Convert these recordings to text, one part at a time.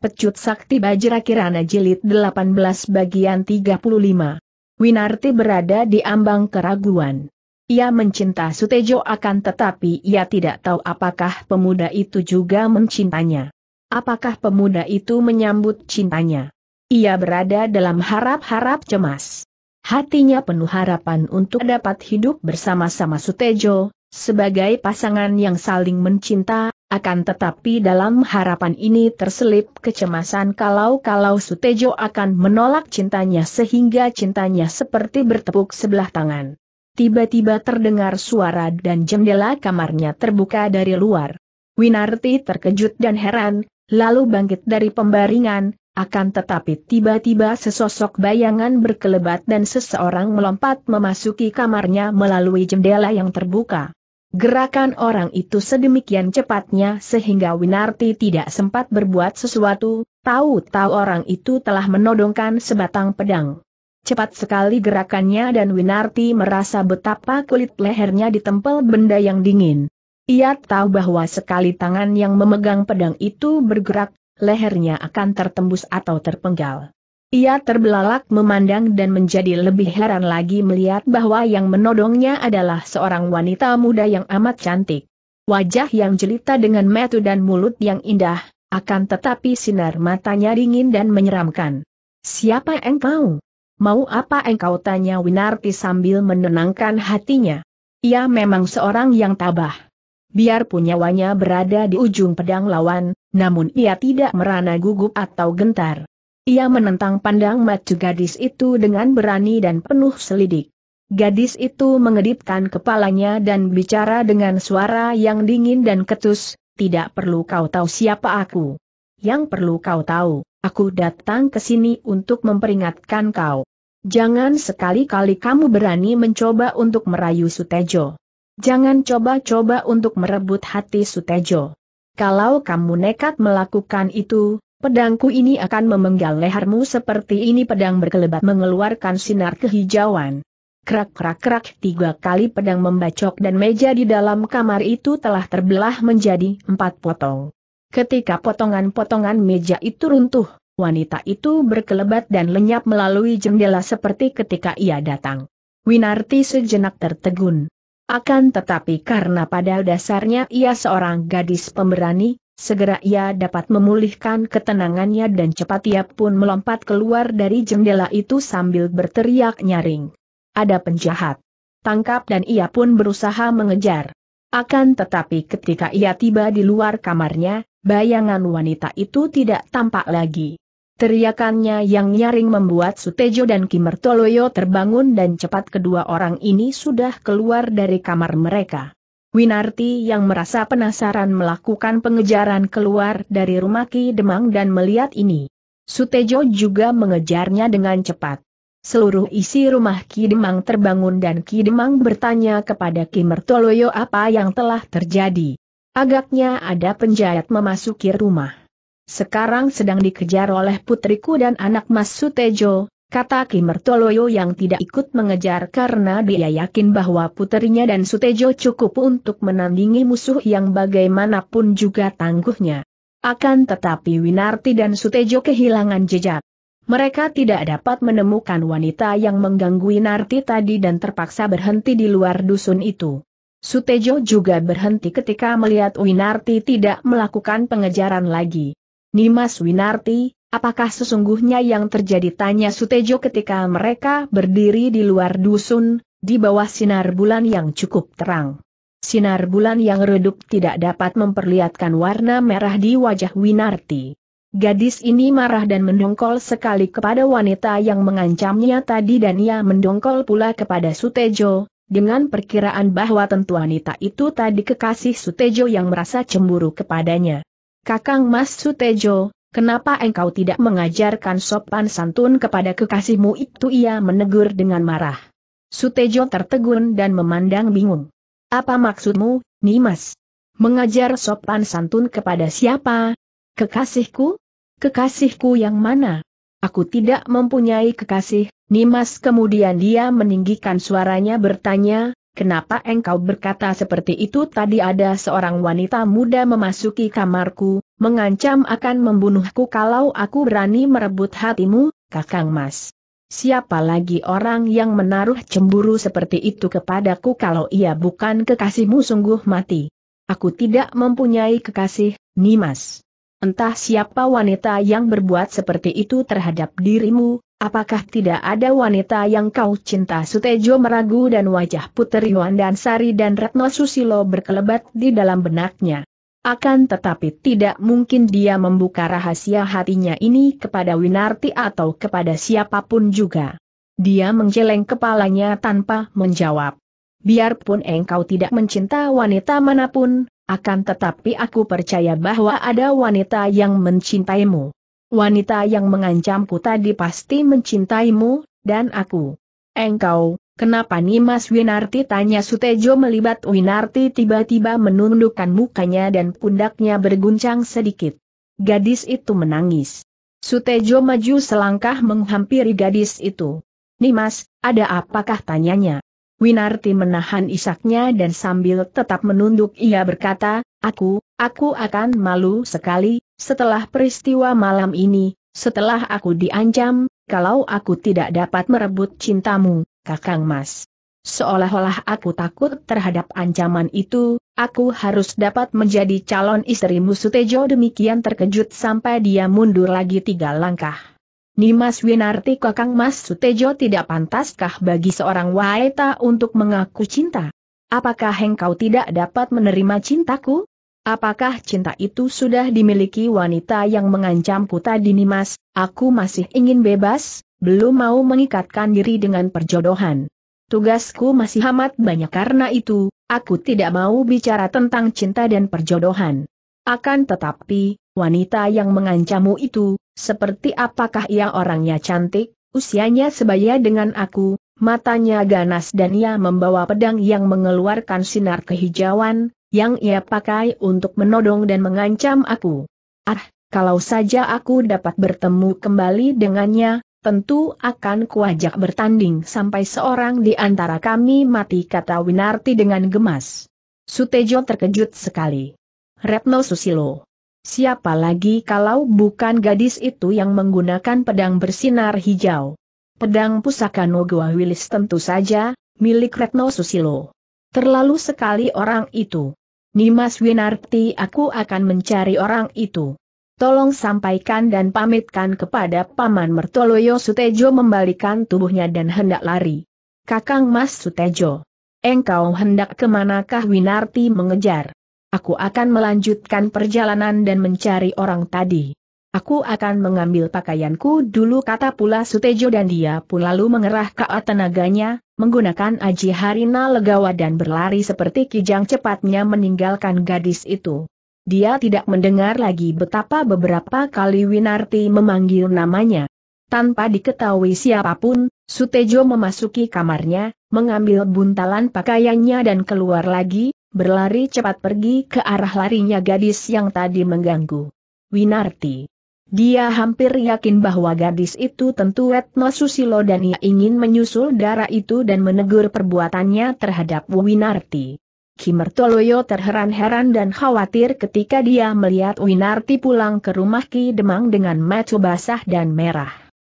Pecut Sakti Bajra Kirana Jilid 18 Bagian 35. Winarti berada di ambang keraguan. Ia mencinta Sutejo akan tetapi ia tidak tahu apakah pemuda itu juga mencintanya. Apakah pemuda itu menyambut cintanya. Ia berada dalam harap-harap cemas. Hatinya penuh harapan untuk dapat hidup bersama-sama Sutejo, sebagai pasangan yang saling mencinta, akan tetapi dalam harapan ini terselip kecemasan kalau-kalau Sutejo akan menolak cintanya sehingga cintanya seperti bertepuk sebelah tangan. Tiba-tiba terdengar suara dan jendela kamarnya terbuka dari luar. Winarti terkejut dan heran, lalu bangkit dari pembaringan, akan tetapi tiba-tiba sesosok bayangan berkelebat dan seseorang melompat memasuki kamarnya melalui jendela yang terbuka. Gerakan orang itu sedemikian cepatnya sehingga Winarti tidak sempat berbuat sesuatu, tahu-tahu orang itu telah menodongkan sebatang pedang. Cepat sekali gerakannya dan Winarti merasa betapa kulit lehernya ditempel benda yang dingin. Ia tahu bahwa sekali tangan yang memegang pedang itu bergerak, lehernya akan tertembus atau terpenggal. Ia terbelalak memandang dan menjadi lebih heran lagi melihat bahwa yang menodongnya adalah seorang wanita muda yang amat cantik. Wajah yang jelita dengan metu dan mulut yang indah, akan tetapi sinar matanya dingin dan menyeramkan. Siapa engkau? Mau apa engkau tanya Winarti sambil menenangkan hatinya. Ia memang seorang yang tabah. Biarpun nyawanya berada di ujung pedang lawan, namun ia tidak merana gugup atau gentar. Ia menentang pandang maju gadis itu dengan berani dan penuh selidik. Gadis itu mengedipkan kepalanya dan bicara dengan suara yang dingin dan ketus, tidak perlu kau tahu siapa aku. Yang perlu kau tahu, aku datang ke sini untuk memperingatkan kau. Jangan sekali-kali kamu berani mencoba untuk merayu Sutejo. Jangan coba-coba untuk merebut hati Sutejo. Kalau kamu nekat melakukan itu, Pedangku ini akan memenggal lehermu seperti ini pedang berkelebat mengeluarkan sinar kehijauan. Krak-krak-krak tiga kali pedang membacok dan meja di dalam kamar itu telah terbelah menjadi empat potong. Ketika potongan-potongan meja itu runtuh, wanita itu berkelebat dan lenyap melalui jendela seperti ketika ia datang. Winarti sejenak tertegun. Akan tetapi karena pada dasarnya ia seorang gadis pemberani, Segera ia dapat memulihkan ketenangannya dan cepat ia pun melompat keluar dari jendela itu sambil berteriak nyaring. Ada penjahat. Tangkap dan ia pun berusaha mengejar. Akan tetapi ketika ia tiba di luar kamarnya, bayangan wanita itu tidak tampak lagi. Teriakannya yang nyaring membuat Sutejo dan Kimertoloyo terbangun dan cepat kedua orang ini sudah keluar dari kamar mereka. Winarti yang merasa penasaran melakukan pengejaran keluar dari rumah Ki Demang dan melihat ini. Sutejo juga mengejarnya dengan cepat. Seluruh isi rumah Ki Demang terbangun dan Ki Demang bertanya kepada Ki Mertoloyo apa yang telah terjadi. Agaknya ada penjahat memasuki rumah. Sekarang sedang dikejar oleh putriku dan anak Mas Sutejo, kata Kimertoloyo yang tidak ikut mengejar karena dia yakin bahwa puterinya dan Sutejo cukup untuk menandingi musuh yang bagaimanapun juga tangguhnya. Akan tetapi Winarti dan Sutejo kehilangan jejak. Mereka tidak dapat menemukan wanita yang mengganggu Winarti tadi dan terpaksa berhenti di luar dusun itu. Sutejo juga berhenti ketika melihat Winarti tidak melakukan pengejaran lagi. Nimas Winarti, Apakah sesungguhnya yang terjadi tanya Sutejo ketika mereka berdiri di luar dusun, di bawah sinar bulan yang cukup terang. Sinar bulan yang redup tidak dapat memperlihatkan warna merah di wajah Winarti. Gadis ini marah dan mendongkol sekali kepada wanita yang mengancamnya tadi dan ia mendongkol pula kepada Sutejo, dengan perkiraan bahwa tentu wanita itu tadi kekasih Sutejo yang merasa cemburu kepadanya. Kakang Mas Sutejo, Kenapa engkau tidak mengajarkan sopan santun kepada kekasihmu itu ia menegur dengan marah. Sutejo tertegun dan memandang bingung. Apa maksudmu, Nimas? Mengajar sopan santun kepada siapa? Kekasihku? Kekasihku yang mana? Aku tidak mempunyai kekasih, Nimas kemudian dia meninggikan suaranya bertanya, kenapa engkau berkata seperti itu tadi ada seorang wanita muda memasuki kamarku, mengancam akan membunuhku kalau aku berani merebut hatimu, Kakang Mas. Siapa lagi orang yang menaruh cemburu seperti itu kepadaku kalau ia bukan kekasihmu sungguh mati. Aku tidak mempunyai kekasih, Nimas. Entah siapa wanita yang berbuat seperti itu terhadap dirimu, apakah tidak ada wanita yang kau cinta Sutejo meragu dan wajah Putri Sari dan Retno Susilo berkelebat di dalam benaknya. Akan tetapi tidak mungkin dia membuka rahasia hatinya ini kepada Winarti atau kepada siapapun juga. Dia menggeleng kepalanya tanpa menjawab. Biarpun engkau tidak mencinta wanita manapun, akan tetapi aku percaya bahwa ada wanita yang mencintaimu. Wanita yang mengancamku tadi pasti mencintaimu, dan aku. Engkau, Kenapa Nimas Winarti tanya Sutejo melibat Winarti tiba-tiba menundukkan mukanya dan pundaknya berguncang sedikit. Gadis itu menangis. Sutejo maju selangkah menghampiri gadis itu. Nimas, ada apakah tanyanya? Winarti menahan isaknya dan sambil tetap menunduk ia berkata, Aku, aku akan malu sekali, setelah peristiwa malam ini, setelah aku diancam, kalau aku tidak dapat merebut cintamu, Kakang Mas. Seolah-olah aku takut terhadap ancaman itu, aku harus dapat menjadi calon istrimu Sutejo demikian terkejut sampai dia mundur lagi tiga langkah. Nimas Winarti Kakang Mas Sutejo tidak pantaskah bagi seorang waeta untuk mengaku cinta? Apakah engkau tidak dapat menerima cintaku? Apakah cinta itu sudah dimiliki wanita yang mengancamku tadi Nimas, aku masih ingin bebas, belum mau mengikatkan diri dengan perjodohan. Tugasku masih amat banyak karena itu, aku tidak mau bicara tentang cinta dan perjodohan. Akan tetapi, wanita yang mengancammu itu, seperti apakah ia orangnya cantik, usianya sebaya dengan aku, matanya ganas dan ia membawa pedang yang mengeluarkan sinar kehijauan, yang ia pakai untuk menodong dan mengancam aku. Ah, kalau saja aku dapat bertemu kembali dengannya, tentu akan kuajak bertanding sampai seorang di antara kami mati kata Winarti dengan gemas. Sutejo terkejut sekali. Retno Susilo. Siapa lagi kalau bukan gadis itu yang menggunakan pedang bersinar hijau? Pedang pusaka Nogua Wilis tentu saja, milik Retno Susilo. Terlalu sekali orang itu. Nimas Winarti aku akan mencari orang itu. Tolong sampaikan dan pamitkan kepada Paman Mertoloyo Sutejo membalikan tubuhnya dan hendak lari. Kakang Mas Sutejo. Engkau hendak kemanakah Winarti mengejar? Aku akan melanjutkan perjalanan dan mencari orang tadi. Aku akan mengambil pakaianku dulu kata pula Sutejo dan dia pun lalu mengerahkan tenaganya, menggunakan Aji Harina legawa dan berlari seperti kijang cepatnya meninggalkan gadis itu. Dia tidak mendengar lagi betapa beberapa kali Winarti memanggil namanya. Tanpa diketahui siapapun, Sutejo memasuki kamarnya, mengambil buntalan pakaiannya dan keluar lagi, berlari cepat pergi ke arah larinya gadis yang tadi mengganggu. Winarti dia hampir yakin bahwa gadis itu tentu Retno Susilo dan ia ingin menyusul darah itu dan menegur perbuatannya terhadap Winarti. Kimertoloyo terheran-heran dan khawatir ketika dia melihat Winarti pulang ke rumah Ki Demang dengan mata basah dan merah.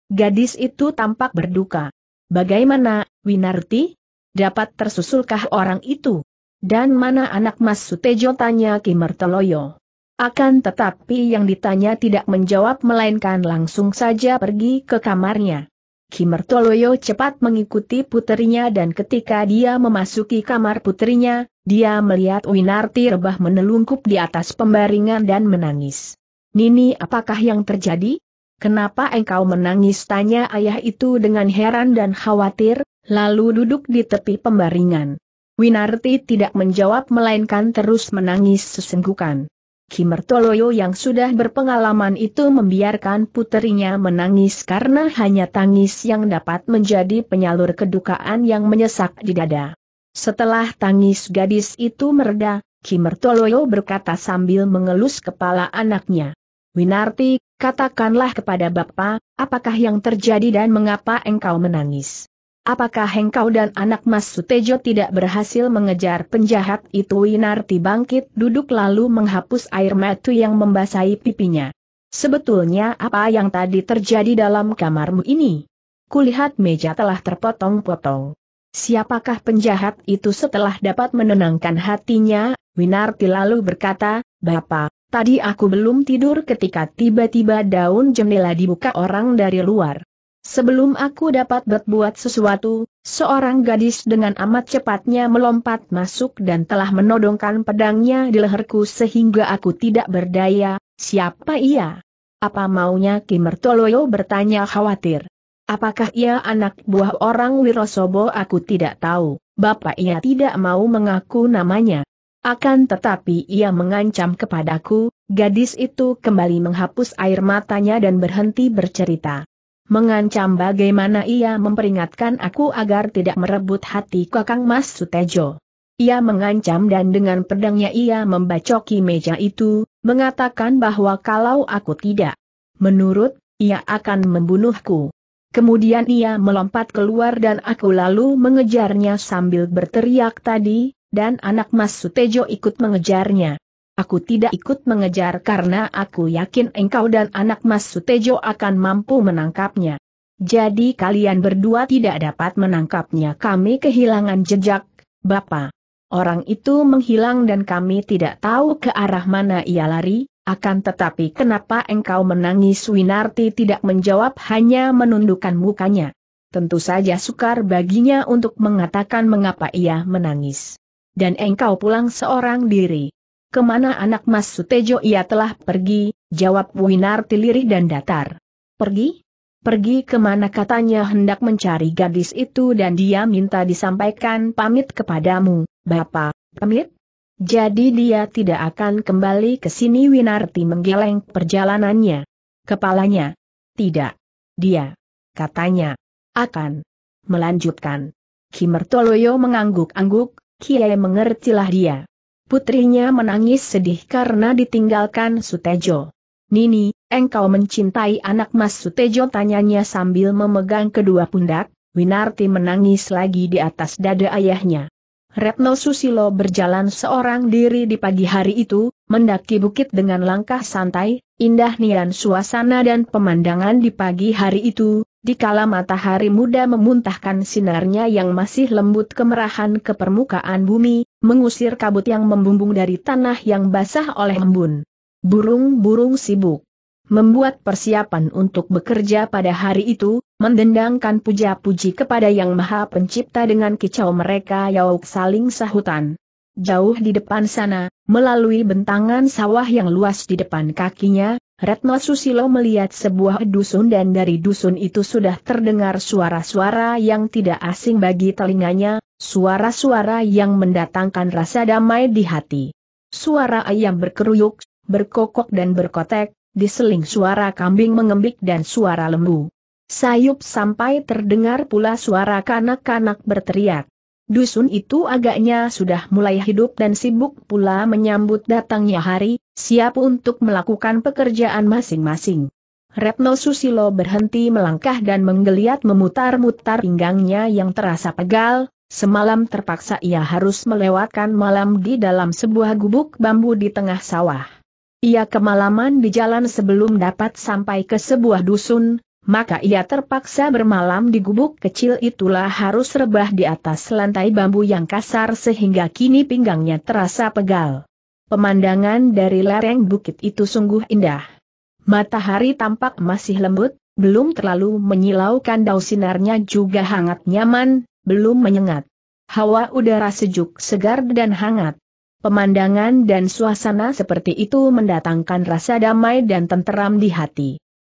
Gadis itu tampak berduka. Bagaimana, Winarti? Dapat tersusulkah orang itu? Dan mana anak Mas Sutejo tanya Kimertoloyo. Akan tetapi yang ditanya tidak menjawab melainkan langsung saja pergi ke kamarnya. Kimertoloyo cepat mengikuti putrinya dan ketika dia memasuki kamar putrinya, dia melihat Winarti rebah menelungkup di atas pembaringan dan menangis. Nini apakah yang terjadi? Kenapa engkau menangis tanya ayah itu dengan heran dan khawatir, lalu duduk di tepi pembaringan. Winarti tidak menjawab melainkan terus menangis sesenggukan. Kimertoloyo yang sudah berpengalaman itu membiarkan puterinya menangis karena hanya tangis yang dapat menjadi penyalur kedukaan yang menyesak di dada. Setelah tangis gadis itu mereda, Kimertoloyo berkata sambil mengelus kepala anaknya. Winarti, katakanlah kepada Bapak, apakah yang terjadi dan mengapa engkau menangis? Apakah engkau dan anak Mas Sutejo tidak berhasil mengejar penjahat itu Winarti bangkit duduk lalu menghapus air mata yang membasahi pipinya. Sebetulnya apa yang tadi terjadi dalam kamarmu ini? Kulihat meja telah terpotong-potong. Siapakah penjahat itu setelah dapat menenangkan hatinya? Winarti lalu berkata, Bapak, tadi aku belum tidur ketika tiba-tiba daun jendela dibuka orang dari luar. Sebelum aku dapat berbuat sesuatu, seorang gadis dengan amat cepatnya melompat masuk dan telah menodongkan pedangnya di leherku sehingga aku tidak berdaya, siapa ia? Apa maunya Kimertoloyo bertanya khawatir. Apakah ia anak buah orang Wirosobo aku tidak tahu, bapak ia tidak mau mengaku namanya. Akan tetapi ia mengancam kepadaku, gadis itu kembali menghapus air matanya dan berhenti bercerita mengancam bagaimana ia memperingatkan aku agar tidak merebut hati Kakang Mas Sutejo. Ia mengancam dan dengan pedangnya ia membacoki meja itu, mengatakan bahwa kalau aku tidak menurut, ia akan membunuhku. Kemudian ia melompat keluar dan aku lalu mengejarnya sambil berteriak tadi, dan anak Mas Sutejo ikut mengejarnya. Aku tidak ikut mengejar karena aku yakin engkau dan anak Mas Sutejo akan mampu menangkapnya. Jadi kalian berdua tidak dapat menangkapnya kami kehilangan jejak, Bapak. Orang itu menghilang dan kami tidak tahu ke arah mana ia lari, akan tetapi kenapa engkau menangis Winarti tidak menjawab hanya menundukkan mukanya. Tentu saja sukar baginya untuk mengatakan mengapa ia menangis. Dan engkau pulang seorang diri. Kemana anak Mas Sutejo ia telah pergi, jawab Winarti lirih dan datar. Pergi? Pergi kemana katanya hendak mencari gadis itu dan dia minta disampaikan pamit kepadamu, Bapak, pamit? Jadi dia tidak akan kembali ke sini Winarti menggeleng perjalanannya. Kepalanya. Tidak. Dia. Katanya. Akan. Melanjutkan. Kimertoloyo mengangguk-angguk, Kiai mengertilah dia. Putrinya menangis sedih karena ditinggalkan Sutejo. Nini, engkau mencintai anak mas Sutejo tanyanya sambil memegang kedua pundak, Winarti menangis lagi di atas dada ayahnya. Retno Susilo berjalan seorang diri di pagi hari itu, mendaki bukit dengan langkah santai, indah nian suasana dan pemandangan di pagi hari itu, di kala matahari muda memuntahkan sinarnya yang masih lembut kemerahan ke permukaan bumi, mengusir kabut yang membumbung dari tanah yang basah oleh embun. Burung-burung sibuk membuat persiapan untuk bekerja pada hari itu, mendendangkan puja-puji kepada Yang Maha Pencipta dengan kicau mereka yauk saling sahutan. Jauh di depan sana, melalui bentangan sawah yang luas di depan kakinya, Retno Susilo melihat sebuah dusun dan dari dusun itu sudah terdengar suara-suara yang tidak asing bagi telinganya, Suara-suara yang mendatangkan rasa damai di hati. Suara ayam berkeruyuk, berkokok dan berkotek, diseling suara kambing mengembik dan suara lembu. Sayup sampai terdengar pula suara kanak-kanak berteriak. Dusun itu agaknya sudah mulai hidup dan sibuk pula menyambut datangnya hari, siap untuk melakukan pekerjaan masing-masing. Retno Susilo berhenti melangkah dan menggeliat memutar-mutar pinggangnya yang terasa pegal, Semalam terpaksa ia harus melewatkan malam di dalam sebuah gubuk bambu di tengah sawah. Ia kemalaman di jalan sebelum dapat sampai ke sebuah dusun, maka ia terpaksa bermalam di gubuk kecil itulah harus rebah di atas lantai bambu yang kasar sehingga kini pinggangnya terasa pegal. Pemandangan dari lereng bukit itu sungguh indah. Matahari tampak masih lembut, belum terlalu menyilaukan daun sinarnya juga hangat nyaman, belum menyengat. Hawa udara sejuk segar dan hangat. Pemandangan dan suasana seperti itu mendatangkan rasa damai dan tenteram di hati.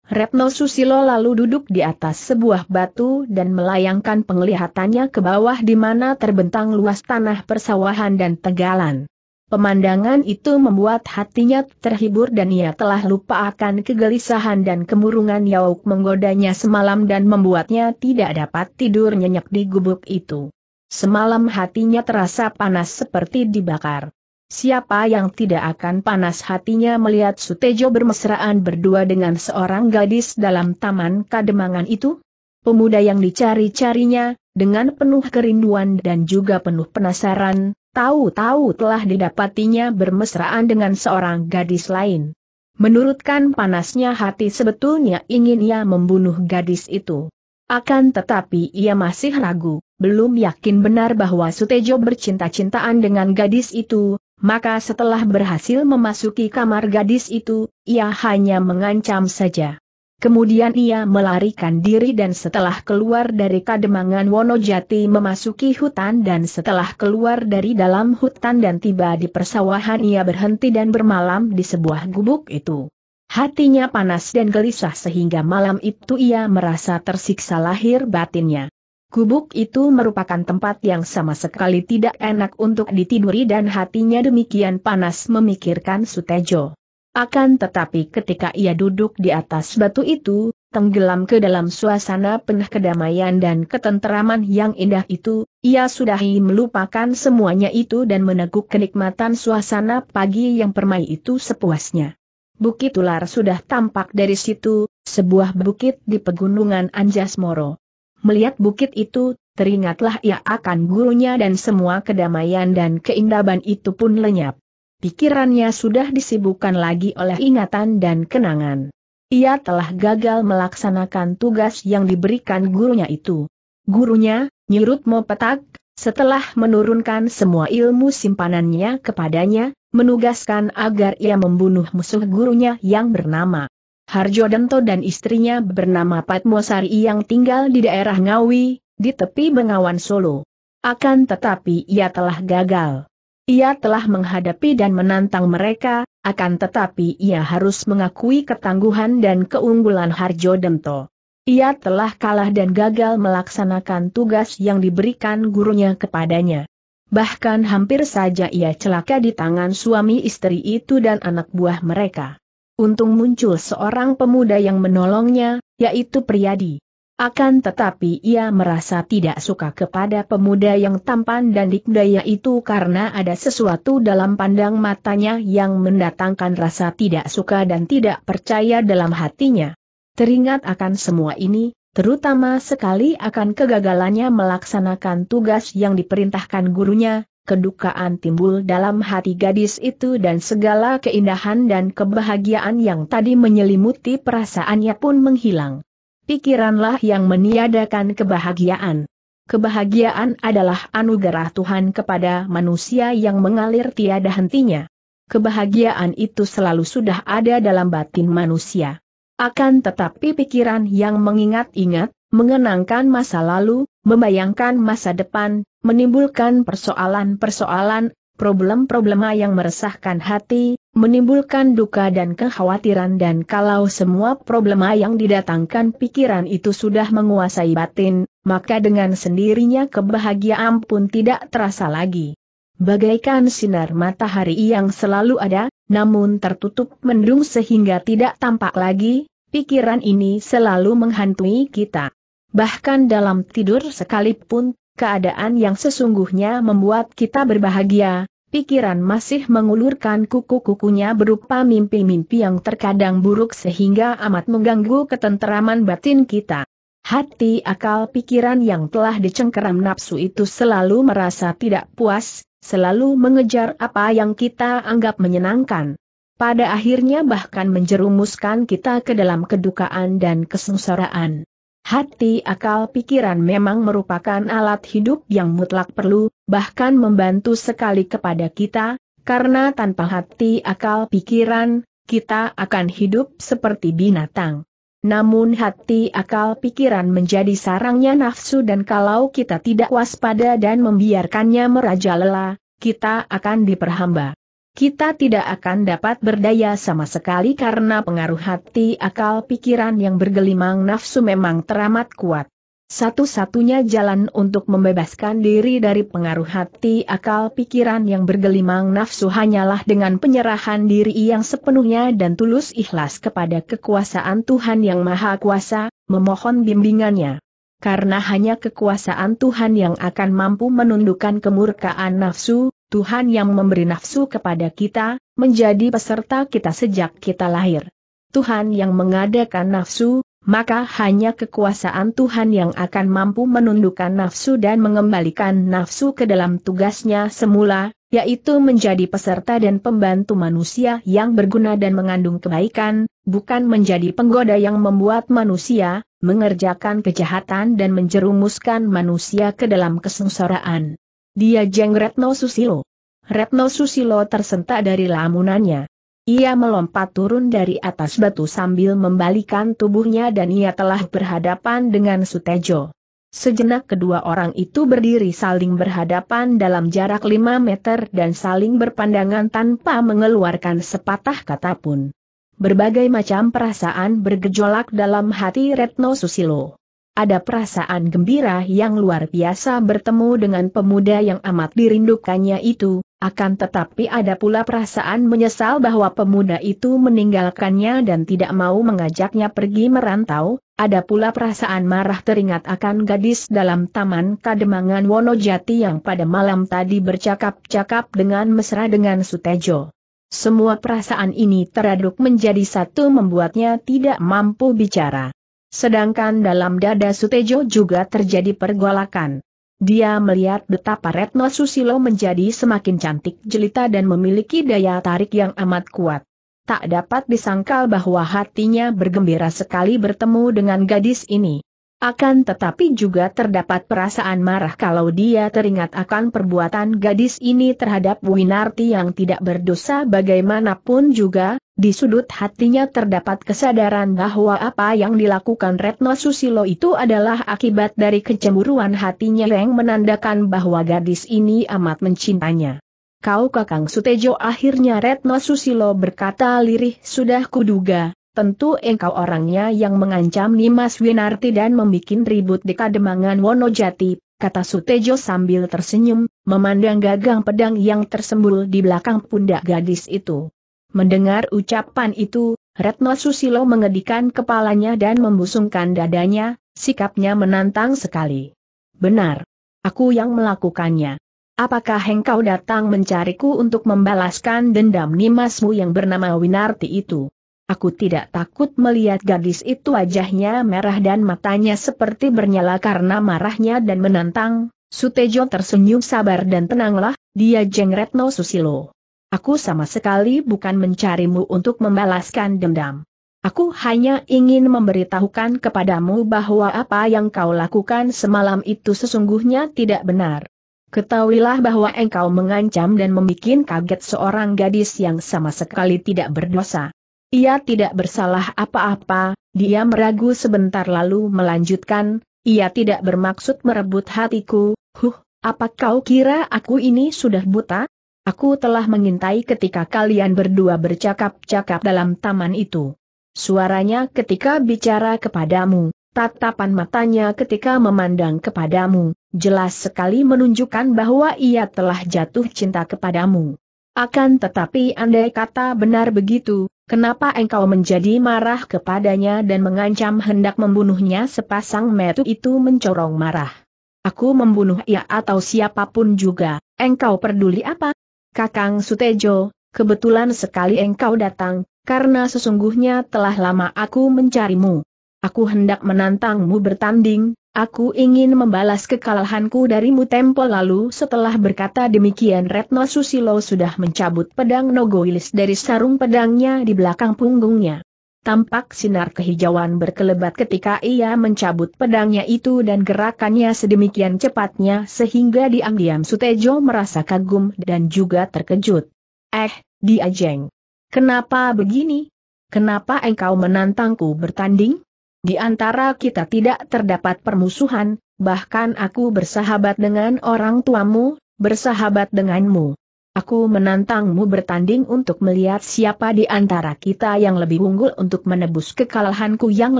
Retno Susilo lalu duduk di atas sebuah batu dan melayangkan penglihatannya ke bawah di mana terbentang luas tanah persawahan dan tegalan. Pemandangan itu membuat hatinya terhibur dan ia telah lupa akan kegelisahan dan kemurungan Yauk menggodanya semalam dan membuatnya tidak dapat tidur nyenyak di gubuk itu. Semalam hatinya terasa panas seperti dibakar. Siapa yang tidak akan panas hatinya melihat Sutejo bermesraan berdua dengan seorang gadis dalam taman kademangan itu? Pemuda yang dicari-carinya, dengan penuh kerinduan dan juga penuh penasaran, Tahu-tahu telah didapatinya bermesraan dengan seorang gadis lain. Menurutkan panasnya hati sebetulnya ingin ia membunuh gadis itu. Akan tetapi ia masih ragu, belum yakin benar bahwa Sutejo bercinta-cintaan dengan gadis itu, maka setelah berhasil memasuki kamar gadis itu, ia hanya mengancam saja. Kemudian ia melarikan diri dan setelah keluar dari Kademangan Wonojati memasuki hutan dan setelah keluar dari dalam hutan dan tiba di persawahan ia berhenti dan bermalam di sebuah gubuk itu. Hatinya panas dan gelisah sehingga malam itu ia merasa tersiksa lahir batinnya. Gubuk itu merupakan tempat yang sama sekali tidak enak untuk ditiduri dan hatinya demikian panas memikirkan Sutejo. Akan tetapi ketika ia duduk di atas batu itu, tenggelam ke dalam suasana penuh kedamaian dan ketenteraman yang indah itu, ia sudahi melupakan semuanya itu dan meneguk kenikmatan suasana pagi yang permai itu sepuasnya. Bukit Ular sudah tampak dari situ, sebuah bukit di pegunungan Anjas Moro. Melihat bukit itu, teringatlah ia akan gurunya dan semua kedamaian dan keindahan itu pun lenyap pikirannya sudah disibukkan lagi oleh ingatan dan kenangan. Ia telah gagal melaksanakan tugas yang diberikan gurunya itu. Gurunya, Nyirut Petak, setelah menurunkan semua ilmu simpanannya kepadanya, menugaskan agar ia membunuh musuh gurunya yang bernama Harjo Dento dan istrinya bernama Patmosari yang tinggal di daerah Ngawi, di tepi Bengawan Solo. Akan tetapi ia telah gagal. Ia telah menghadapi dan menantang mereka, akan tetapi ia harus mengakui ketangguhan dan keunggulan Harjo Demto. Ia telah kalah dan gagal melaksanakan tugas yang diberikan gurunya kepadanya. Bahkan hampir saja ia celaka di tangan suami istri itu dan anak buah mereka. Untung muncul seorang pemuda yang menolongnya, yaitu Priyadi. Akan tetapi ia merasa tidak suka kepada pemuda yang tampan dan dikdaya itu karena ada sesuatu dalam pandang matanya yang mendatangkan rasa tidak suka dan tidak percaya dalam hatinya. Teringat akan semua ini, terutama sekali akan kegagalannya melaksanakan tugas yang diperintahkan gurunya, kedukaan timbul dalam hati gadis itu dan segala keindahan dan kebahagiaan yang tadi menyelimuti perasaannya pun menghilang pikiranlah yang meniadakan kebahagiaan. Kebahagiaan adalah anugerah Tuhan kepada manusia yang mengalir tiada hentinya. Kebahagiaan itu selalu sudah ada dalam batin manusia. Akan tetapi pikiran yang mengingat-ingat, mengenangkan masa lalu, membayangkan masa depan, menimbulkan persoalan-persoalan problem-problema yang meresahkan hati, menimbulkan duka dan kekhawatiran dan kalau semua problema yang didatangkan pikiran itu sudah menguasai batin, maka dengan sendirinya kebahagiaan pun tidak terasa lagi. Bagaikan sinar matahari yang selalu ada, namun tertutup mendung sehingga tidak tampak lagi, pikiran ini selalu menghantui kita. Bahkan dalam tidur sekalipun, keadaan yang sesungguhnya membuat kita berbahagia, pikiran masih mengulurkan kuku-kukunya berupa mimpi-mimpi yang terkadang buruk sehingga amat mengganggu ketenteraman batin kita. Hati akal pikiran yang telah dicengkeram nafsu itu selalu merasa tidak puas, selalu mengejar apa yang kita anggap menyenangkan. Pada akhirnya bahkan menjerumuskan kita ke dalam kedukaan dan kesengsaraan. Hati akal pikiran memang merupakan alat hidup yang mutlak perlu, bahkan membantu sekali kepada kita, karena tanpa hati akal pikiran, kita akan hidup seperti binatang. Namun hati akal pikiran menjadi sarangnya nafsu dan kalau kita tidak waspada dan membiarkannya merajalela, kita akan diperhamba kita tidak akan dapat berdaya sama sekali karena pengaruh hati akal pikiran yang bergelimang nafsu memang teramat kuat. Satu-satunya jalan untuk membebaskan diri dari pengaruh hati akal pikiran yang bergelimang nafsu hanyalah dengan penyerahan diri yang sepenuhnya dan tulus ikhlas kepada kekuasaan Tuhan yang Maha Kuasa, memohon bimbingannya. Karena hanya kekuasaan Tuhan yang akan mampu menundukkan kemurkaan nafsu, Tuhan yang memberi nafsu kepada kita, menjadi peserta kita sejak kita lahir. Tuhan yang mengadakan nafsu, maka hanya kekuasaan Tuhan yang akan mampu menundukkan nafsu dan mengembalikan nafsu ke dalam tugasnya semula, yaitu menjadi peserta dan pembantu manusia yang berguna dan mengandung kebaikan, bukan menjadi penggoda yang membuat manusia mengerjakan kejahatan dan menjerumuskan manusia ke dalam kesengsaraan. Dia jeng Retno Susilo. Retno Susilo tersentak dari lamunannya. Ia melompat turun dari atas batu sambil membalikan tubuhnya dan ia telah berhadapan dengan Sutejo. Sejenak kedua orang itu berdiri saling berhadapan dalam jarak 5 meter dan saling berpandangan tanpa mengeluarkan sepatah kata pun. Berbagai macam perasaan bergejolak dalam hati Retno Susilo. Ada perasaan gembira yang luar biasa bertemu dengan pemuda yang amat dirindukannya itu, akan tetapi ada pula perasaan menyesal bahwa pemuda itu meninggalkannya dan tidak mau mengajaknya pergi merantau, ada pula perasaan marah teringat akan gadis dalam taman Kademangan Wonojati yang pada malam tadi bercakap-cakap dengan mesra dengan Sutejo. Semua perasaan ini teraduk menjadi satu membuatnya tidak mampu bicara. Sedangkan dalam dada Sutejo juga terjadi pergolakan. Dia melihat betapa Retno Susilo menjadi semakin cantik jelita dan memiliki daya tarik yang amat kuat. Tak dapat disangkal bahwa hatinya bergembira sekali bertemu dengan gadis ini. Akan tetapi juga terdapat perasaan marah kalau dia teringat akan perbuatan gadis ini terhadap Winarti yang tidak berdosa bagaimanapun juga, di sudut hatinya terdapat kesadaran bahwa apa yang dilakukan Retno Susilo itu adalah akibat dari kecemburuan hatinya yang menandakan bahwa gadis ini amat mencintanya. Kau kakang Sutejo akhirnya Retno Susilo berkata lirih sudah kuduga, tentu engkau orangnya yang mengancam Nimas Winarti dan membuat ribut di Kademangan Wonojati, kata Sutejo sambil tersenyum, memandang gagang pedang yang tersembul di belakang pundak gadis itu. Mendengar ucapan itu, Retno Susilo mengedikan kepalanya dan membusungkan dadanya, sikapnya menantang sekali. Benar. Aku yang melakukannya. Apakah engkau datang mencariku untuk membalaskan dendam nimasmu yang bernama Winarti itu? Aku tidak takut melihat gadis itu wajahnya merah dan matanya seperti bernyala karena marahnya dan menantang, Sutejo tersenyum sabar dan tenanglah, dia jeng Retno Susilo. Aku sama sekali bukan mencarimu untuk membalaskan dendam. Aku hanya ingin memberitahukan kepadamu bahwa apa yang kau lakukan semalam itu sesungguhnya tidak benar. Ketahuilah bahwa engkau mengancam dan membuat kaget seorang gadis yang sama sekali tidak berdosa. Ia tidak bersalah apa-apa, dia meragu sebentar lalu melanjutkan, ia tidak bermaksud merebut hatiku, huh, apa kau kira aku ini sudah buta? Aku telah mengintai ketika kalian berdua bercakap-cakap dalam taman itu. Suaranya ketika bicara kepadamu, tatapan matanya ketika memandang kepadamu, jelas sekali menunjukkan bahwa ia telah jatuh cinta kepadamu. Akan tetapi andai kata benar begitu, kenapa engkau menjadi marah kepadanya dan mengancam hendak membunuhnya sepasang metu itu mencorong marah. Aku membunuh ia atau siapapun juga, engkau peduli apa? Kakang Sutejo, kebetulan sekali engkau datang, karena sesungguhnya telah lama aku mencarimu. Aku hendak menantangmu bertanding, aku ingin membalas kekalahanku darimu tempo lalu setelah berkata demikian Retno Susilo sudah mencabut pedang Nogoilis dari sarung pedangnya di belakang punggungnya tampak sinar kehijauan berkelebat ketika ia mencabut pedangnya itu dan gerakannya sedemikian cepatnya sehingga diam-diam Sutejo merasa kagum dan juga terkejut. Eh, diajeng, Kenapa begini? Kenapa engkau menantangku bertanding? Di antara kita tidak terdapat permusuhan, bahkan aku bersahabat dengan orang tuamu, bersahabat denganmu. Aku menantangmu bertanding untuk melihat siapa di antara kita yang lebih unggul untuk menebus kekalahanku yang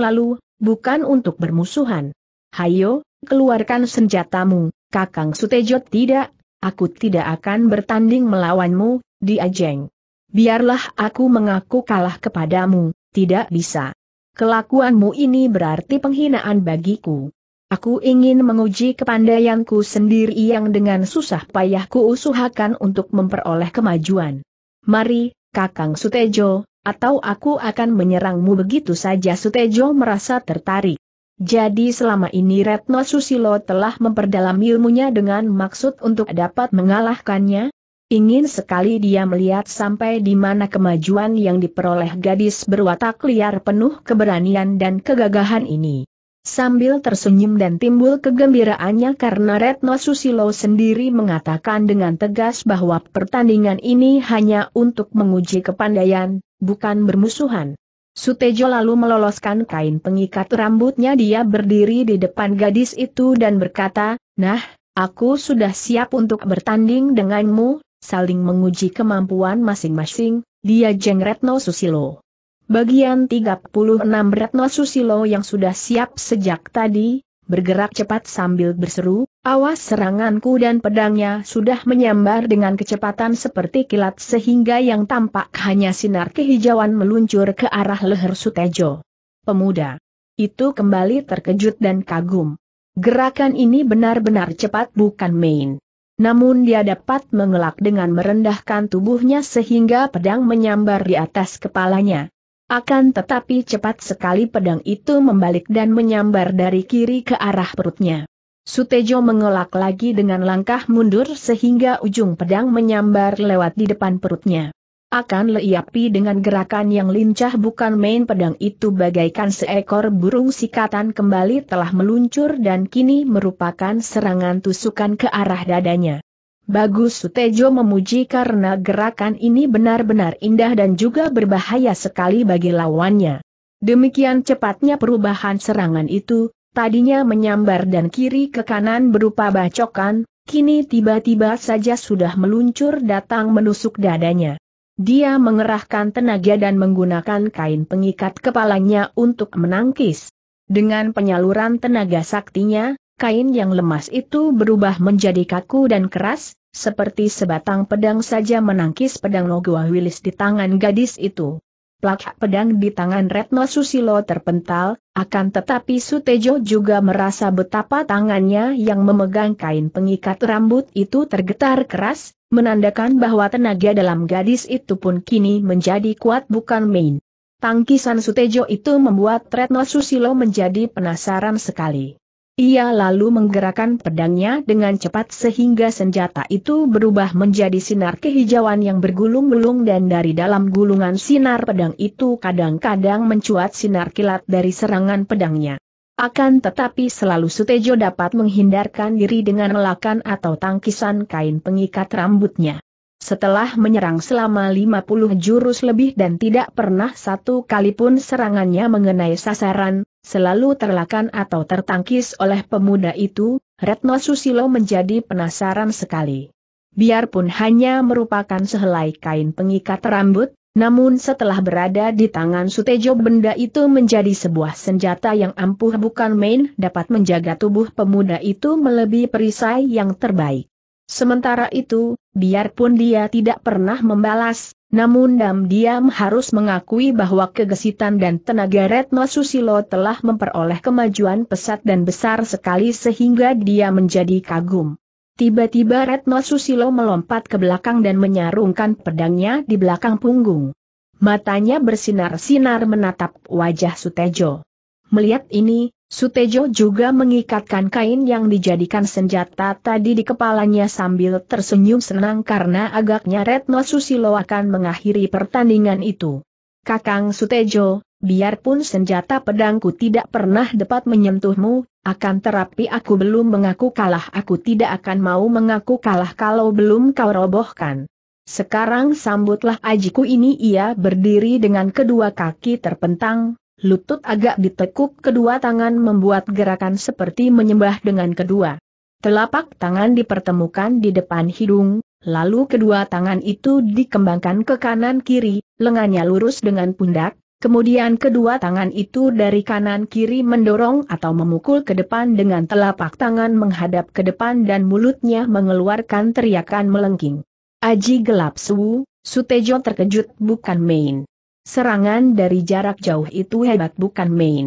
lalu, bukan untuk bermusuhan. Hayo, keluarkan senjatamu, Kakang Sutejo tidak, aku tidak akan bertanding melawanmu, diajeng. Biarlah aku mengaku kalah kepadamu, tidak bisa. Kelakuanmu ini berarti penghinaan bagiku. Aku ingin menguji kepandaianku sendiri yang dengan susah payahku usahakan untuk memperoleh kemajuan. Mari, Kakang Sutejo, atau aku akan menyerangmu begitu saja Sutejo merasa tertarik. Jadi selama ini Retno Susilo telah memperdalam ilmunya dengan maksud untuk dapat mengalahkannya? Ingin sekali dia melihat sampai di mana kemajuan yang diperoleh gadis berwatak liar penuh keberanian dan kegagahan ini. Sambil tersenyum dan timbul kegembiraannya karena Retno Susilo sendiri mengatakan dengan tegas bahwa pertandingan ini hanya untuk menguji kepandaian, bukan bermusuhan. Sutejo lalu meloloskan kain pengikat rambutnya dia berdiri di depan gadis itu dan berkata, Nah, aku sudah siap untuk bertanding denganmu, saling menguji kemampuan masing-masing, dia jeng Retno Susilo. Bagian 36 Ratno Susilo yang sudah siap sejak tadi, bergerak cepat sambil berseru, awas seranganku dan pedangnya sudah menyambar dengan kecepatan seperti kilat sehingga yang tampak hanya sinar kehijauan meluncur ke arah leher Sutejo. Pemuda. Itu kembali terkejut dan kagum. Gerakan ini benar-benar cepat bukan main. Namun dia dapat mengelak dengan merendahkan tubuhnya sehingga pedang menyambar di atas kepalanya. Akan tetapi cepat sekali pedang itu membalik dan menyambar dari kiri ke arah perutnya. Sutejo mengelak lagi dengan langkah mundur sehingga ujung pedang menyambar lewat di depan perutnya. Akan leiapi dengan gerakan yang lincah bukan main pedang itu bagaikan seekor burung sikatan kembali telah meluncur dan kini merupakan serangan tusukan ke arah dadanya. Bagus Sutejo memuji karena gerakan ini benar-benar indah dan juga berbahaya sekali bagi lawannya. Demikian cepatnya perubahan serangan itu, tadinya menyambar dan kiri ke kanan berupa bacokan, kini tiba-tiba saja sudah meluncur datang menusuk dadanya. Dia mengerahkan tenaga dan menggunakan kain pengikat kepalanya untuk menangkis. Dengan penyaluran tenaga saktinya, kain yang lemas itu berubah menjadi kaku dan keras, seperti sebatang pedang saja menangkis pedang Nogua Wilis di tangan gadis itu. Plak pedang di tangan Retno Susilo terpental, akan tetapi Sutejo juga merasa betapa tangannya yang memegang kain pengikat rambut itu tergetar keras, menandakan bahwa tenaga dalam gadis itu pun kini menjadi kuat bukan main. Tangkisan Sutejo itu membuat Retno Susilo menjadi penasaran sekali. Ia lalu menggerakkan pedangnya dengan cepat sehingga senjata itu berubah menjadi sinar kehijauan yang bergulung-gulung dan dari dalam gulungan sinar pedang itu kadang-kadang mencuat sinar kilat dari serangan pedangnya. Akan tetapi selalu Sutejo dapat menghindarkan diri dengan lakan atau tangkisan kain pengikat rambutnya. Setelah menyerang selama 50 jurus lebih dan tidak pernah satu kali pun serangannya mengenai sasaran, selalu terlakan atau tertangkis oleh pemuda itu, Retno Susilo menjadi penasaran sekali. Biarpun hanya merupakan sehelai kain pengikat rambut, namun setelah berada di tangan Sutejo benda itu menjadi sebuah senjata yang ampuh bukan main dapat menjaga tubuh pemuda itu melebihi perisai yang terbaik. Sementara itu, biarpun dia tidak pernah membalas, namun diam-diam harus mengakui bahwa kegesitan dan tenaga Retno Susilo telah memperoleh kemajuan pesat dan besar sekali sehingga dia menjadi kagum. Tiba-tiba Retno Susilo melompat ke belakang dan menyarungkan pedangnya di belakang punggung. Matanya bersinar-sinar menatap wajah Sutejo. Melihat ini, Sutejo juga mengikatkan kain yang dijadikan senjata tadi di kepalanya sambil tersenyum senang karena agaknya Retno Susilo akan mengakhiri pertandingan itu. Kakang Sutejo, biarpun senjata pedangku tidak pernah dapat menyentuhmu, akan terapi aku belum mengaku kalah aku tidak akan mau mengaku kalah kalau belum kau robohkan. Sekarang sambutlah ajiku ini ia berdiri dengan kedua kaki terpentang, lutut agak ditekuk kedua tangan membuat gerakan seperti menyembah dengan kedua. Telapak tangan dipertemukan di depan hidung, lalu kedua tangan itu dikembangkan ke kanan kiri, lengannya lurus dengan pundak, kemudian kedua tangan itu dari kanan kiri mendorong atau memukul ke depan dengan telapak tangan menghadap ke depan dan mulutnya mengeluarkan teriakan melengking. Aji gelap Su, Sutejo terkejut bukan main. Serangan dari jarak jauh itu hebat bukan main.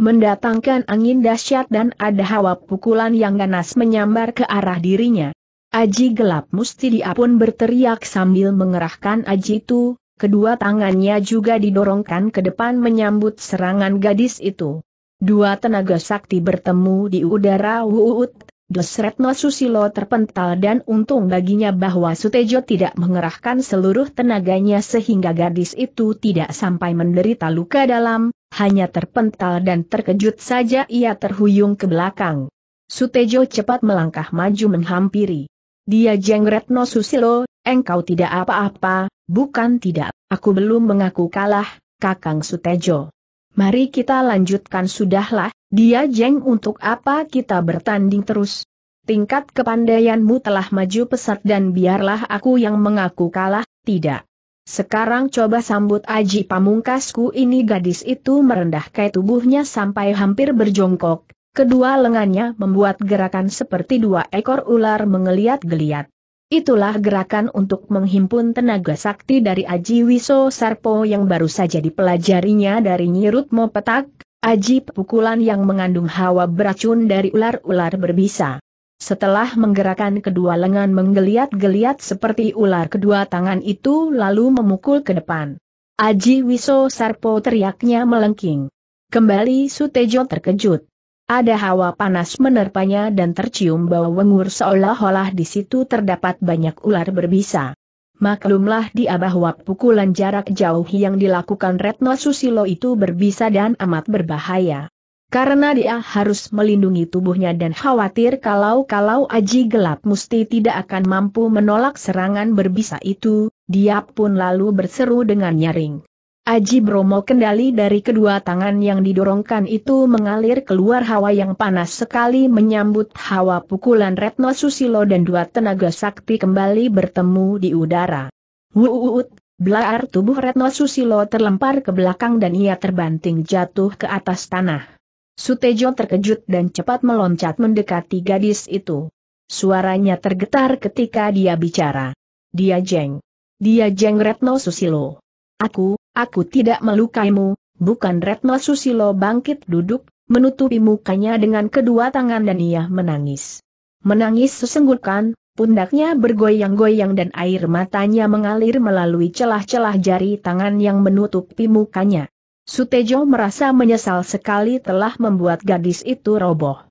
Mendatangkan angin dahsyat dan ada hawa pukulan yang ganas menyambar ke arah dirinya. Aji gelap musti dia pun berteriak sambil mengerahkan aji itu, kedua tangannya juga didorongkan ke depan menyambut serangan gadis itu. Dua tenaga sakti bertemu di udara wuut, Desretno Susilo terpental dan untung baginya bahwa Sutejo tidak mengerahkan seluruh tenaganya sehingga gadis itu tidak sampai menderita luka dalam, hanya terpental dan terkejut saja ia terhuyung ke belakang. Sutejo cepat melangkah maju menghampiri. Dia jengretno Susilo, engkau tidak apa-apa, bukan tidak, aku belum mengaku kalah, Kakang Sutejo. Mari kita lanjutkan sudahlah, dia jeng untuk apa kita bertanding terus? Tingkat kepandaianmu telah maju pesat dan biarlah aku yang mengaku kalah, tidak. Sekarang coba sambut Aji Pamungkasku ini gadis itu merendah kayak tubuhnya sampai hampir berjongkok, kedua lengannya membuat gerakan seperti dua ekor ular mengeliat-geliat. Itulah gerakan untuk menghimpun tenaga sakti dari Aji Wiso Sarpo yang baru saja dipelajarinya dari Nyirut Mopetak, Aji pukulan yang mengandung hawa beracun dari ular-ular berbisa. Setelah menggerakkan kedua lengan menggeliat-geliat seperti ular kedua tangan itu lalu memukul ke depan. Aji Wiso Sarpo teriaknya melengking. Kembali Sutejo terkejut. Ada hawa panas menerpanya dan tercium bau wengur seolah-olah di situ terdapat banyak ular berbisa. Maklumlah dia bahwa pukulan jarak jauh yang dilakukan Retno Susilo itu berbisa dan amat berbahaya. Karena dia harus melindungi tubuhnya dan khawatir kalau-kalau Aji Gelap Musti tidak akan mampu menolak serangan berbisa itu, dia pun lalu berseru dengan nyaring. Aji Bromo kendali dari kedua tangan yang didorongkan itu mengalir keluar hawa yang panas sekali menyambut hawa pukulan Retno Susilo dan dua tenaga sakti kembali bertemu di udara. Wuuut, belaar tubuh Retno Susilo terlempar ke belakang dan ia terbanting jatuh ke atas tanah. Sutejo terkejut dan cepat meloncat mendekati gadis itu. Suaranya tergetar ketika dia bicara. Dia jeng. Dia jeng Retno Susilo. Aku, Aku tidak melukaimu, bukan Retno Susilo bangkit duduk, menutupi mukanya dengan kedua tangan dan ia menangis. Menangis sesenggukan, pundaknya bergoyang-goyang dan air matanya mengalir melalui celah-celah jari tangan yang menutupi mukanya. Sutejo merasa menyesal sekali telah membuat gadis itu roboh.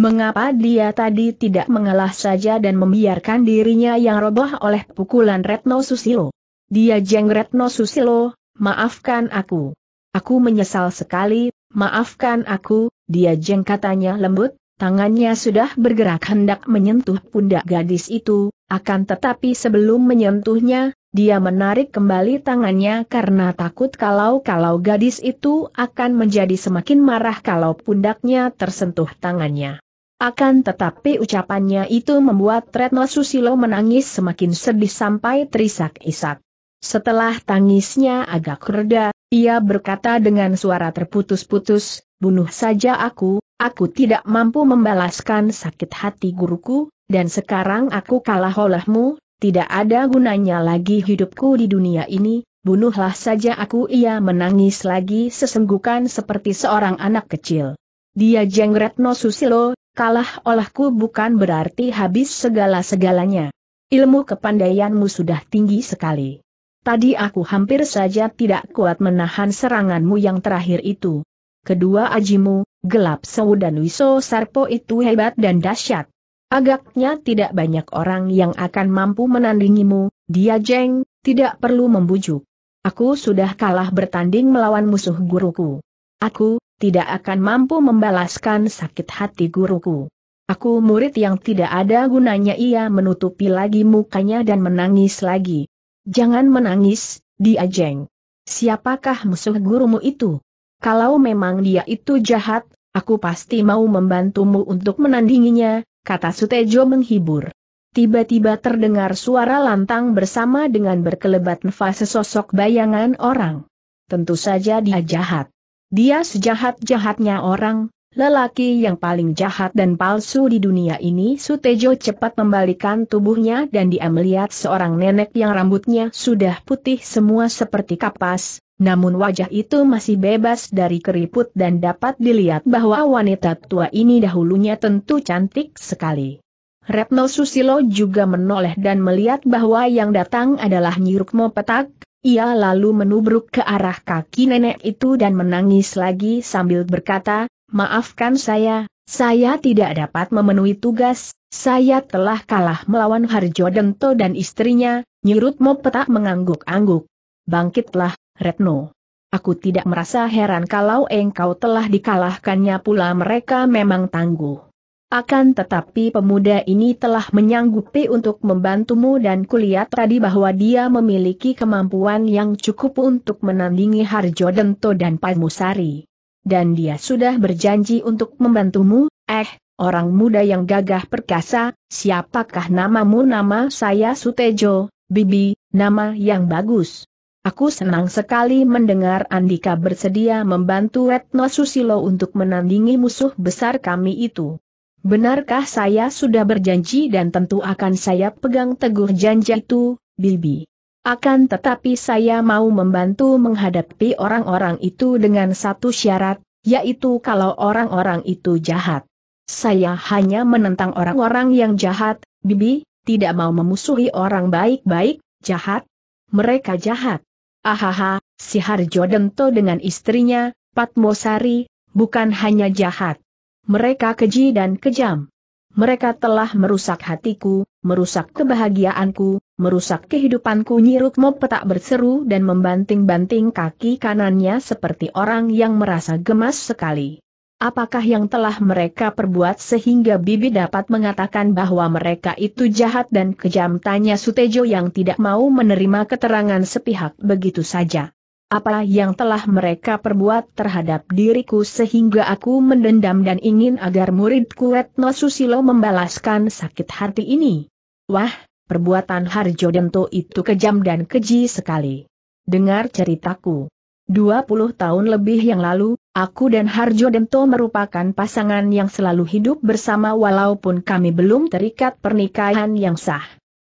Mengapa dia tadi tidak mengalah saja dan membiarkan dirinya yang roboh oleh pukulan Retno Susilo? Dia jeng Retno Susilo, maafkan aku. Aku menyesal sekali, maafkan aku, dia jeng katanya lembut, tangannya sudah bergerak hendak menyentuh pundak gadis itu, akan tetapi sebelum menyentuhnya, dia menarik kembali tangannya karena takut kalau-kalau gadis itu akan menjadi semakin marah kalau pundaknya tersentuh tangannya. Akan tetapi ucapannya itu membuat Retno Susilo menangis semakin sedih sampai terisak-isak. Setelah tangisnya agak reda, ia berkata dengan suara terputus-putus, bunuh saja aku, aku tidak mampu membalaskan sakit hati guruku, dan sekarang aku kalah olehmu, tidak ada gunanya lagi hidupku di dunia ini, bunuhlah saja aku ia menangis lagi sesenggukan seperti seorang anak kecil. Dia jengretno susilo, kalah olehku bukan berarti habis segala-segalanya. Ilmu kepandaianmu sudah tinggi sekali. Tadi aku hampir saja tidak kuat menahan seranganmu yang terakhir itu. Kedua ajimu, gelap sewu dan wiso sarpo itu hebat dan dahsyat. Agaknya tidak banyak orang yang akan mampu menandingimu, dia jeng, tidak perlu membujuk. Aku sudah kalah bertanding melawan musuh guruku. Aku, tidak akan mampu membalaskan sakit hati guruku. Aku murid yang tidak ada gunanya ia menutupi lagi mukanya dan menangis lagi. Jangan menangis, Diajeng. Siapakah musuh gurumu itu? Kalau memang dia itu jahat, aku pasti mau membantumu untuk menandinginya, kata Sutejo menghibur. Tiba-tiba terdengar suara lantang bersama dengan berkelebat nafas sesosok bayangan orang. Tentu saja dia jahat. Dia sejahat-jahatnya orang, Lelaki yang paling jahat dan palsu di dunia ini Sutejo cepat membalikan tubuhnya dan dia melihat seorang nenek yang rambutnya sudah putih semua seperti kapas, namun wajah itu masih bebas dari keriput dan dapat dilihat bahwa wanita tua ini dahulunya tentu cantik sekali. Retno Susilo juga menoleh dan melihat bahwa yang datang adalah Nyirukmo Petak, ia lalu menubruk ke arah kaki nenek itu dan menangis lagi sambil berkata, Maafkan saya, saya tidak dapat memenuhi tugas, saya telah kalah melawan Harjo Dento dan istrinya, nyirut Mopetak mengangguk-angguk. Bangkitlah, Retno. Aku tidak merasa heran kalau engkau telah dikalahkannya pula mereka memang tangguh. Akan tetapi pemuda ini telah menyanggupi untuk membantumu dan kulihat tadi bahwa dia memiliki kemampuan yang cukup untuk menandingi Harjo Dento dan Pamusari dan dia sudah berjanji untuk membantumu, eh, orang muda yang gagah perkasa, siapakah namamu nama saya Sutejo, Bibi, nama yang bagus. Aku senang sekali mendengar Andika bersedia membantu Retno Susilo untuk menandingi musuh besar kami itu. Benarkah saya sudah berjanji dan tentu akan saya pegang teguh janji itu, Bibi? Akan tetapi saya mau membantu menghadapi orang-orang itu dengan satu syarat, yaitu kalau orang-orang itu jahat. Saya hanya menentang orang-orang yang jahat, Bibi, tidak mau memusuhi orang baik-baik, jahat. Mereka jahat. Ahaha, si Harjo Dento dengan istrinya, Patmosari, bukan hanya jahat. Mereka keji dan kejam. Mereka telah merusak hatiku, merusak kebahagiaanku, merusak kehidupanku nyiruk mau petak berseru dan membanting-banting kaki kanannya seperti orang yang merasa gemas sekali. Apakah yang telah mereka perbuat sehingga Bibi dapat mengatakan bahwa mereka itu jahat dan kejam tanya Sutejo yang tidak mau menerima keterangan sepihak begitu saja apa yang telah mereka perbuat terhadap diriku sehingga aku mendendam dan ingin agar muridku Retno Susilo membalaskan sakit hati ini. Wah, perbuatan Harjo Dento itu kejam dan keji sekali. Dengar ceritaku. 20 tahun lebih yang lalu, aku dan Harjo Dento merupakan pasangan yang selalu hidup bersama walaupun kami belum terikat pernikahan yang sah.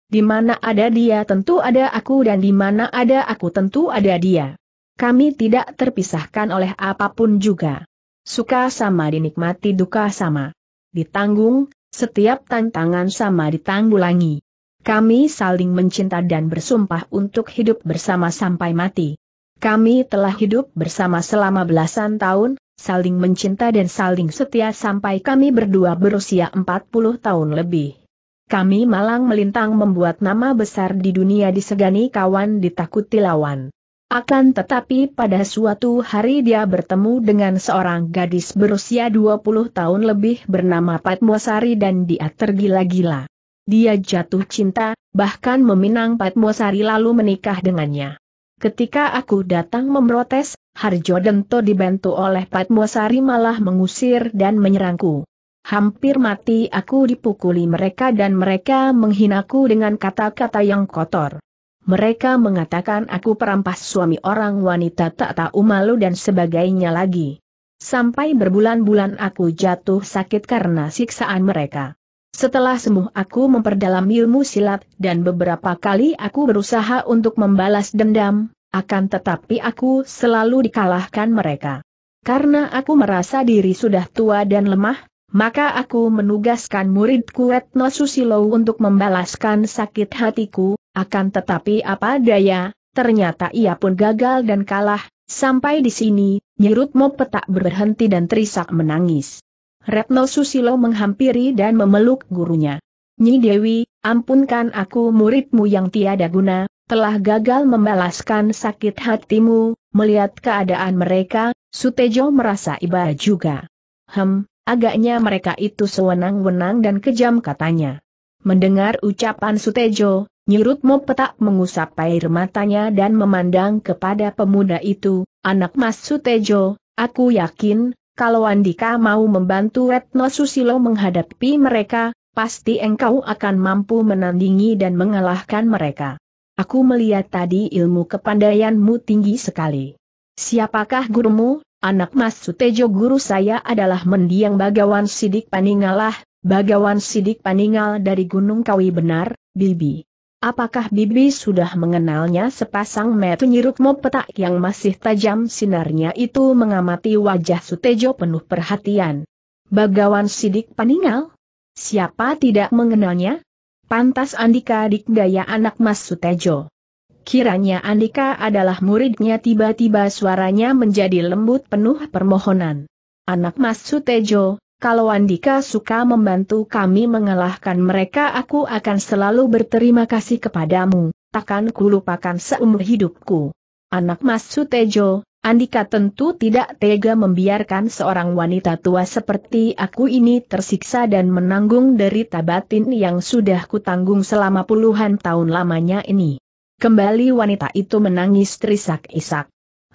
Di mana ada dia tentu ada aku dan di mana ada aku tentu ada dia. Kami tidak terpisahkan oleh apapun juga. Suka sama dinikmati duka sama. Ditanggung, setiap tantangan sama ditanggulangi. Kami saling mencinta dan bersumpah untuk hidup bersama sampai mati. Kami telah hidup bersama selama belasan tahun, saling mencinta dan saling setia sampai kami berdua berusia 40 tahun lebih. Kami malang melintang membuat nama besar di dunia disegani kawan ditakuti lawan. Akan tetapi pada suatu hari dia bertemu dengan seorang gadis berusia 20 tahun lebih bernama Patmosari dan dia tergila-gila. Dia jatuh cinta, bahkan meminang Patmosari lalu menikah dengannya. Ketika aku datang memprotes, Harjo Dento dibantu oleh Patmosari malah mengusir dan menyerangku. Hampir mati aku dipukuli mereka dan mereka menghinaku dengan kata-kata yang kotor. Mereka mengatakan aku perampas suami orang wanita tak tahu malu dan sebagainya lagi. Sampai berbulan-bulan aku jatuh sakit karena siksaan mereka. Setelah sembuh aku memperdalam ilmu silat dan beberapa kali aku berusaha untuk membalas dendam, akan tetapi aku selalu dikalahkan mereka. Karena aku merasa diri sudah tua dan lemah, maka aku menugaskan muridku Retno Susilo untuk membalaskan sakit hatiku, akan tetapi apa daya, ternyata ia pun gagal dan kalah, sampai di sini, mau petak berhenti dan terisak menangis. Retno Susilo menghampiri dan memeluk gurunya. Nyi Dewi, ampunkan aku muridmu yang tiada guna, telah gagal membalaskan sakit hatimu, melihat keadaan mereka, Sutejo merasa iba juga. Hem, agaknya mereka itu sewenang-wenang dan kejam katanya. Mendengar ucapan Sutejo, Nyirut petak mengusap air matanya dan memandang kepada pemuda itu, anak Mas Sutejo, aku yakin, kalau Andika mau membantu Retno Susilo menghadapi mereka, pasti engkau akan mampu menandingi dan mengalahkan mereka. Aku melihat tadi ilmu kepandaianmu tinggi sekali. Siapakah gurumu? Anak Mas Sutejo guru saya adalah mendiang Bagawan Sidik Paningalah, Bagawan Sidik Paningal dari Gunung Kawi benar, Bibi. Apakah Bibi sudah mengenalnya sepasang mata nyiruk petak yang masih tajam sinarnya itu mengamati wajah Sutejo penuh perhatian. Bagawan Sidik Paningal? Siapa tidak mengenalnya? Pantas Andika Dikdaya anak Mas Sutejo. Kiranya Andika adalah muridnya tiba-tiba suaranya menjadi lembut penuh permohonan. Anak Mas Sutejo, kalau Andika suka membantu kami mengalahkan mereka aku akan selalu berterima kasih kepadamu, takkan kulupakan seumur hidupku. Anak Mas Sutejo, Andika tentu tidak tega membiarkan seorang wanita tua seperti aku ini tersiksa dan menanggung derita batin yang sudah kutanggung selama puluhan tahun lamanya ini. Kembali wanita itu menangis terisak-isak.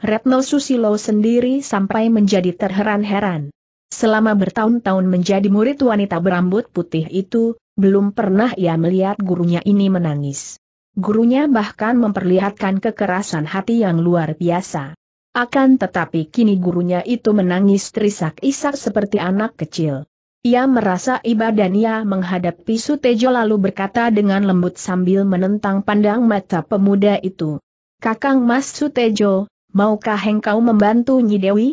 Retno Susilo sendiri sampai menjadi terheran-heran. Selama bertahun-tahun menjadi murid wanita berambut putih itu, belum pernah ia melihat gurunya ini menangis. Gurunya bahkan memperlihatkan kekerasan hati yang luar biasa. Akan tetapi kini gurunya itu menangis terisak-isak seperti anak kecil. Ia merasa iba dan ia menghadapi Sutejo lalu berkata dengan lembut sambil menentang pandang mata pemuda itu. Kakang Mas Sutejo, maukah engkau membantu Nyi Dewi?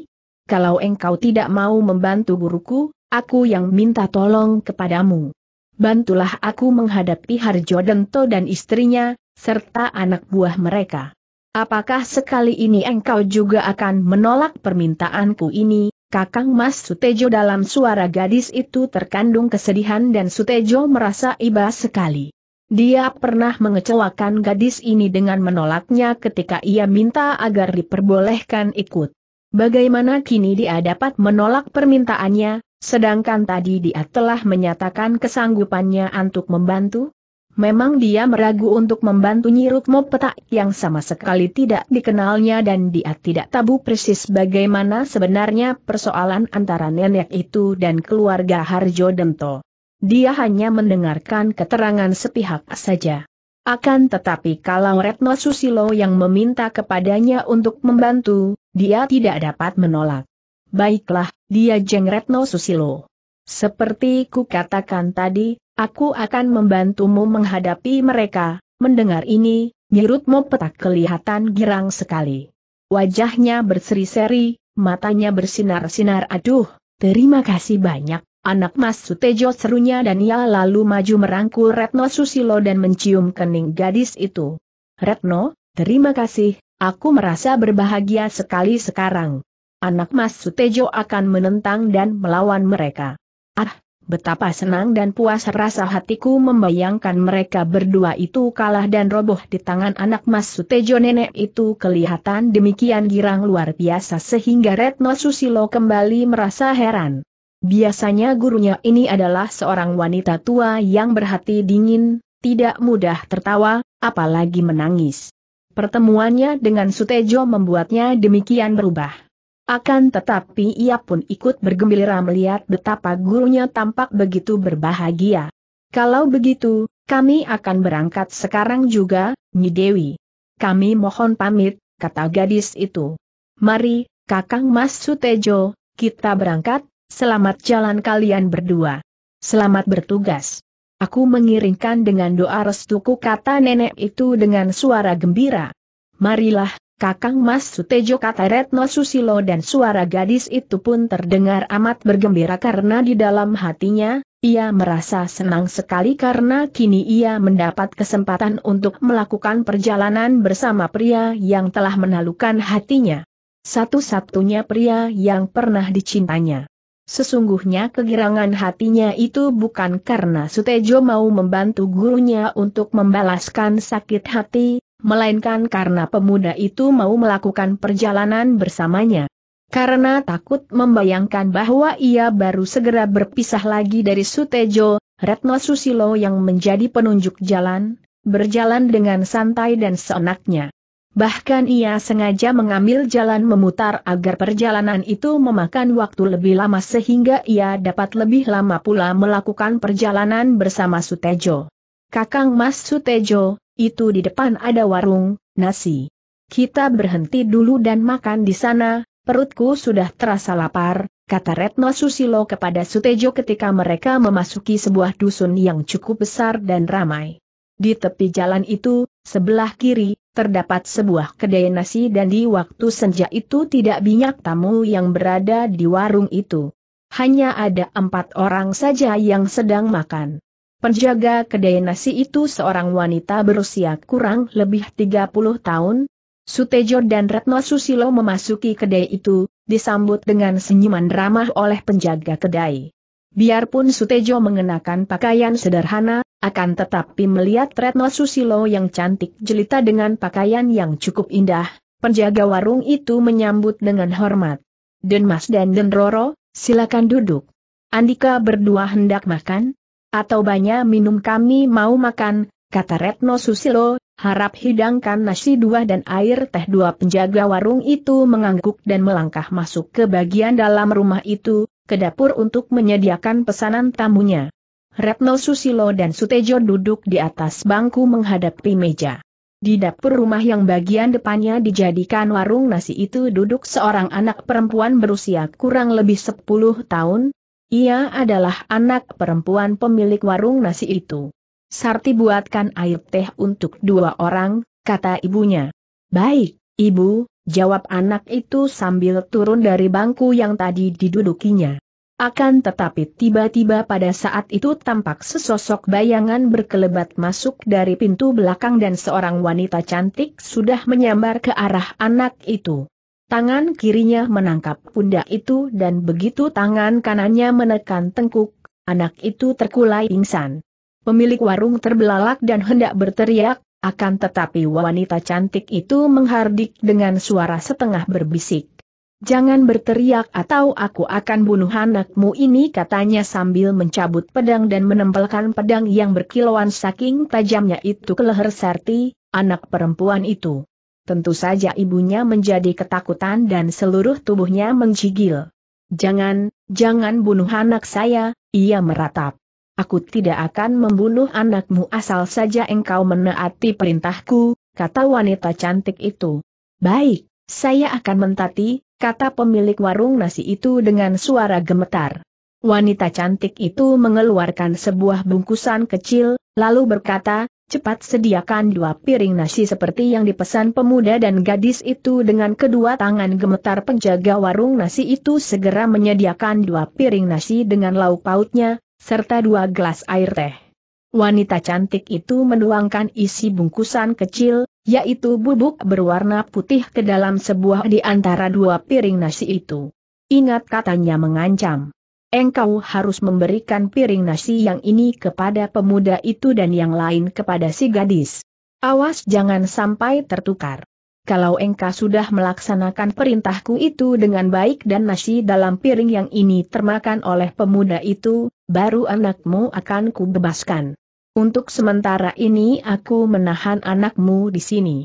kalau engkau tidak mau membantu guruku, aku yang minta tolong kepadamu. Bantulah aku menghadapi Harjo Dento dan istrinya, serta anak buah mereka. Apakah sekali ini engkau juga akan menolak permintaanku ini, Kakang Mas Sutejo dalam suara gadis itu terkandung kesedihan dan Sutejo merasa iba sekali. Dia pernah mengecewakan gadis ini dengan menolaknya ketika ia minta agar diperbolehkan ikut. Bagaimana kini dia dapat menolak permintaannya, sedangkan tadi dia telah menyatakan kesanggupannya untuk membantu? Memang dia meragu untuk membantu Nyirukmo petak yang sama sekali tidak dikenalnya dan dia tidak tahu persis bagaimana sebenarnya persoalan antara nenek itu dan keluarga Harjo Dento. Dia hanya mendengarkan keterangan sepihak saja. Akan tetapi kalau Retno Susilo yang meminta kepadanya untuk membantu, dia tidak dapat menolak. Baiklah, dia jeng Retno Susilo. Seperti ku katakan tadi, aku akan membantumu menghadapi mereka, mendengar ini, nyirutmu petak kelihatan girang sekali. Wajahnya berseri-seri, matanya bersinar-sinar aduh, terima kasih banyak, Anak Mas Sutejo serunya dan ia lalu maju merangkul Retno Susilo dan mencium kening gadis itu. Retno, terima kasih, aku merasa berbahagia sekali sekarang. Anak Mas Sutejo akan menentang dan melawan mereka. Ah, betapa senang dan puas rasa hatiku membayangkan mereka berdua itu kalah dan roboh di tangan anak Mas Sutejo nenek itu kelihatan demikian girang luar biasa sehingga Retno Susilo kembali merasa heran. Biasanya gurunya ini adalah seorang wanita tua yang berhati dingin, tidak mudah tertawa, apalagi menangis. Pertemuannya dengan Sutejo membuatnya demikian berubah. Akan tetapi ia pun ikut bergembira melihat betapa gurunya tampak begitu berbahagia. Kalau begitu, kami akan berangkat sekarang juga, Nyi Dewi. Kami mohon pamit, kata gadis itu. Mari, Kakang Mas Sutejo, kita berangkat, Selamat jalan kalian berdua. Selamat bertugas. Aku mengiringkan dengan doa restuku kata nenek itu dengan suara gembira. Marilah, Kakang Mas Sutejo kata Retno Susilo dan suara gadis itu pun terdengar amat bergembira karena di dalam hatinya, ia merasa senang sekali karena kini ia mendapat kesempatan untuk melakukan perjalanan bersama pria yang telah menalukan hatinya. Satu-satunya pria yang pernah dicintanya. Sesungguhnya kegirangan hatinya itu bukan karena Sutejo mau membantu gurunya untuk membalaskan sakit hati, melainkan karena pemuda itu mau melakukan perjalanan bersamanya. Karena takut membayangkan bahwa ia baru segera berpisah lagi dari Sutejo, Retno Susilo yang menjadi penunjuk jalan, berjalan dengan santai dan seenaknya. Bahkan ia sengaja mengambil jalan memutar agar perjalanan itu memakan waktu lebih lama sehingga ia dapat lebih lama pula melakukan perjalanan bersama Sutejo. Kakang Mas Sutejo, itu di depan ada warung, nasi. Kita berhenti dulu dan makan di sana, perutku sudah terasa lapar, kata Retno Susilo kepada Sutejo ketika mereka memasuki sebuah dusun yang cukup besar dan ramai. Di tepi jalan itu, Sebelah kiri, terdapat sebuah kedai nasi dan di waktu senja itu tidak banyak tamu yang berada di warung itu. Hanya ada empat orang saja yang sedang makan. Penjaga kedai nasi itu seorang wanita berusia kurang lebih 30 tahun. Sutejo dan Retno Susilo memasuki kedai itu, disambut dengan senyuman ramah oleh penjaga kedai. Biarpun Sutejo mengenakan pakaian sederhana, akan tetapi melihat Retno Susilo yang cantik jelita dengan pakaian yang cukup indah, penjaga warung itu menyambut dengan hormat. Denmas dan Denroro, silakan duduk. Andika berdua hendak makan? Atau banyak minum kami mau makan, kata Retno Susilo, harap hidangkan nasi dua dan air teh dua penjaga warung itu mengangguk dan melangkah masuk ke bagian dalam rumah itu, ke dapur untuk menyediakan pesanan tamunya. Retno Susilo dan Sutejo duduk di atas bangku menghadapi meja. Di dapur rumah yang bagian depannya dijadikan warung nasi itu duduk seorang anak perempuan berusia kurang lebih 10 tahun. Ia adalah anak perempuan pemilik warung nasi itu. Sarti buatkan air teh untuk dua orang, kata ibunya. Baik, ibu, jawab anak itu sambil turun dari bangku yang tadi didudukinya. Akan tetapi tiba-tiba pada saat itu tampak sesosok bayangan berkelebat masuk dari pintu belakang dan seorang wanita cantik sudah menyambar ke arah anak itu. Tangan kirinya menangkap pundak itu dan begitu tangan kanannya menekan tengkuk, anak itu terkulai pingsan. Pemilik warung terbelalak dan hendak berteriak, akan tetapi wanita cantik itu menghardik dengan suara setengah berbisik. Jangan berteriak atau aku akan bunuh anakmu ini katanya sambil mencabut pedang dan menempelkan pedang yang berkilauan saking tajamnya itu ke leher Sarti, anak perempuan itu. Tentu saja ibunya menjadi ketakutan dan seluruh tubuhnya menggigil. Jangan, jangan bunuh anak saya, ia meratap. Aku tidak akan membunuh anakmu asal saja engkau menaati perintahku, kata wanita cantik itu. Baik, saya akan mentati, kata pemilik warung nasi itu dengan suara gemetar. Wanita cantik itu mengeluarkan sebuah bungkusan kecil, lalu berkata, cepat sediakan dua piring nasi seperti yang dipesan pemuda dan gadis itu dengan kedua tangan gemetar penjaga warung nasi itu segera menyediakan dua piring nasi dengan lauk pautnya, serta dua gelas air teh. Wanita cantik itu menuangkan isi bungkusan kecil, yaitu bubuk berwarna putih ke dalam sebuah di antara dua piring nasi itu. Ingat katanya mengancam. Engkau harus memberikan piring nasi yang ini kepada pemuda itu dan yang lain kepada si gadis. Awas jangan sampai tertukar. Kalau engkau sudah melaksanakan perintahku itu dengan baik dan nasi dalam piring yang ini termakan oleh pemuda itu, baru anakmu akan kubebaskan. Untuk sementara ini aku menahan anakmu di sini.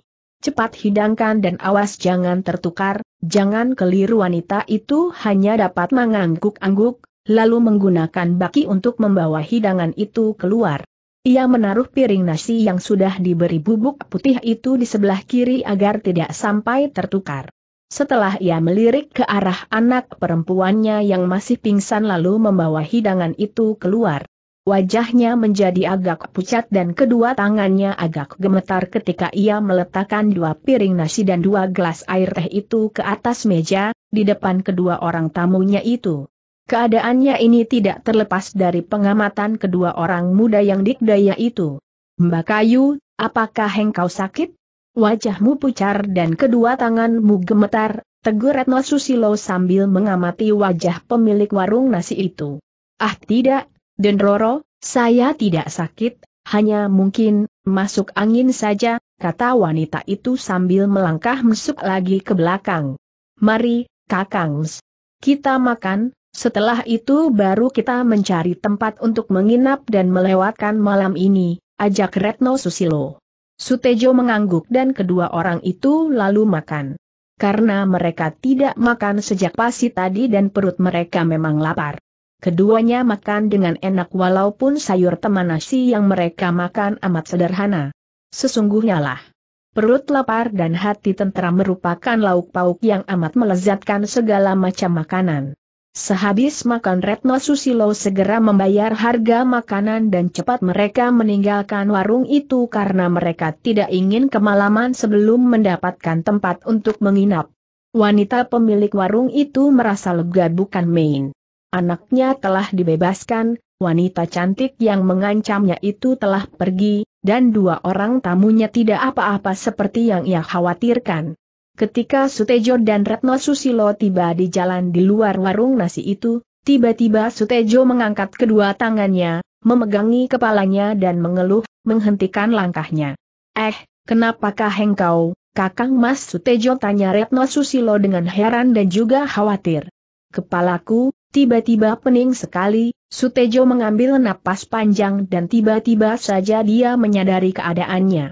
Cepat hidangkan dan awas jangan tertukar, jangan keliru wanita itu hanya dapat mengangguk-angguk, lalu menggunakan baki untuk membawa hidangan itu keluar. Ia menaruh piring nasi yang sudah diberi bubuk putih itu di sebelah kiri agar tidak sampai tertukar. Setelah ia melirik ke arah anak perempuannya yang masih pingsan lalu membawa hidangan itu keluar. Wajahnya menjadi agak pucat dan kedua tangannya agak gemetar ketika ia meletakkan dua piring nasi dan dua gelas air teh itu ke atas meja, di depan kedua orang tamunya itu. Keadaannya ini tidak terlepas dari pengamatan kedua orang muda yang dikdaya itu. Mbak Kayu, apakah engkau sakit? Wajahmu pucar dan kedua tanganmu gemetar, tegur Retno Susilo sambil mengamati wajah pemilik warung nasi itu. Ah tidak, Dendroro, saya tidak sakit, hanya mungkin, masuk angin saja, kata wanita itu sambil melangkah masuk lagi ke belakang. Mari, kakangs. Kita makan, setelah itu baru kita mencari tempat untuk menginap dan melewatkan malam ini, ajak Retno Susilo. Sutejo mengangguk dan kedua orang itu lalu makan. Karena mereka tidak makan sejak pasi tadi dan perut mereka memang lapar. Keduanya makan dengan enak walaupun sayur teman nasi yang mereka makan amat sederhana. Sesungguhnya lah. Perut lapar dan hati tentera merupakan lauk pauk yang amat melezatkan segala macam makanan. Sehabis makan Retno Susilo segera membayar harga makanan dan cepat mereka meninggalkan warung itu karena mereka tidak ingin kemalaman sebelum mendapatkan tempat untuk menginap. Wanita pemilik warung itu merasa lega bukan main. Anaknya telah dibebaskan, wanita cantik yang mengancamnya itu telah pergi, dan dua orang tamunya tidak apa-apa seperti yang ia khawatirkan. Ketika Sutejo dan Retno Susilo tiba di jalan di luar warung nasi itu, tiba-tiba Sutejo mengangkat kedua tangannya, memegangi kepalanya dan mengeluh, menghentikan langkahnya. Eh, kenapakah engkau, kakang mas Sutejo tanya Retno Susilo dengan heran dan juga khawatir. Kepalaku, Tiba-tiba pening sekali, Sutejo mengambil napas panjang dan tiba-tiba saja dia menyadari keadaannya.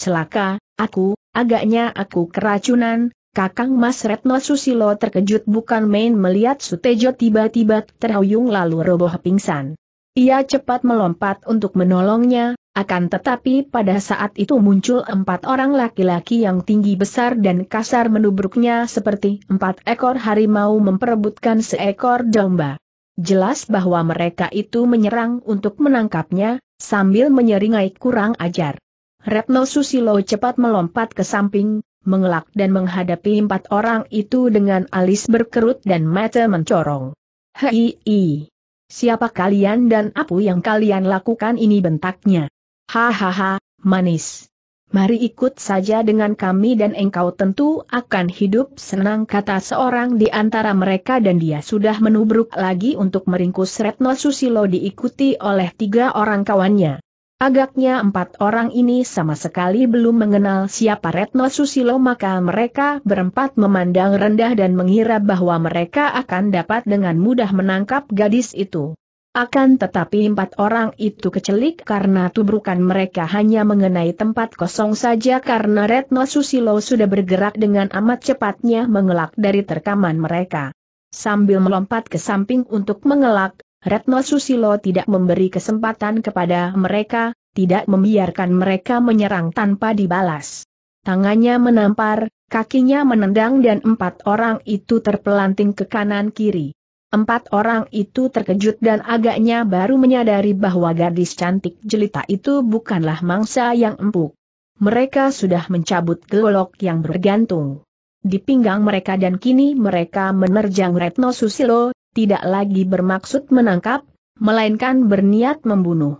Celaka, aku, agaknya aku keracunan, kakang Mas Retno Susilo terkejut bukan main melihat Sutejo tiba-tiba terhuyung lalu roboh pingsan. Ia cepat melompat untuk menolongnya, akan tetapi pada saat itu muncul empat orang laki-laki yang tinggi besar dan kasar menubruknya seperti empat ekor harimau memperebutkan seekor domba. Jelas bahwa mereka itu menyerang untuk menangkapnya, sambil menyeringai kurang ajar. Retno Susilo cepat melompat ke samping, mengelak dan menghadapi empat orang itu dengan alis berkerut dan mata mencorong. Hei, Siapa kalian dan apa yang kalian lakukan ini bentaknya? Hahaha, manis. Mari ikut saja dengan kami dan engkau tentu akan hidup senang kata seorang di antara mereka dan dia sudah menubruk lagi untuk meringkus Retno Susilo diikuti oleh tiga orang kawannya. Agaknya empat orang ini sama sekali belum mengenal siapa Retno Susilo maka mereka berempat memandang rendah dan mengira bahwa mereka akan dapat dengan mudah menangkap gadis itu. Akan tetapi empat orang itu kecelik karena tubrukan mereka hanya mengenai tempat kosong saja karena Retno Susilo sudah bergerak dengan amat cepatnya mengelak dari terkaman mereka. Sambil melompat ke samping untuk mengelak, Retno Susilo tidak memberi kesempatan kepada mereka, tidak membiarkan mereka menyerang tanpa dibalas. Tangannya menampar, kakinya menendang dan empat orang itu terpelanting ke kanan kiri. Empat orang itu terkejut dan agaknya baru menyadari bahwa gadis cantik jelita itu bukanlah mangsa yang empuk. Mereka sudah mencabut golok yang bergantung di pinggang mereka dan kini mereka menerjang Retno Susilo, tidak lagi bermaksud menangkap, melainkan berniat membunuh.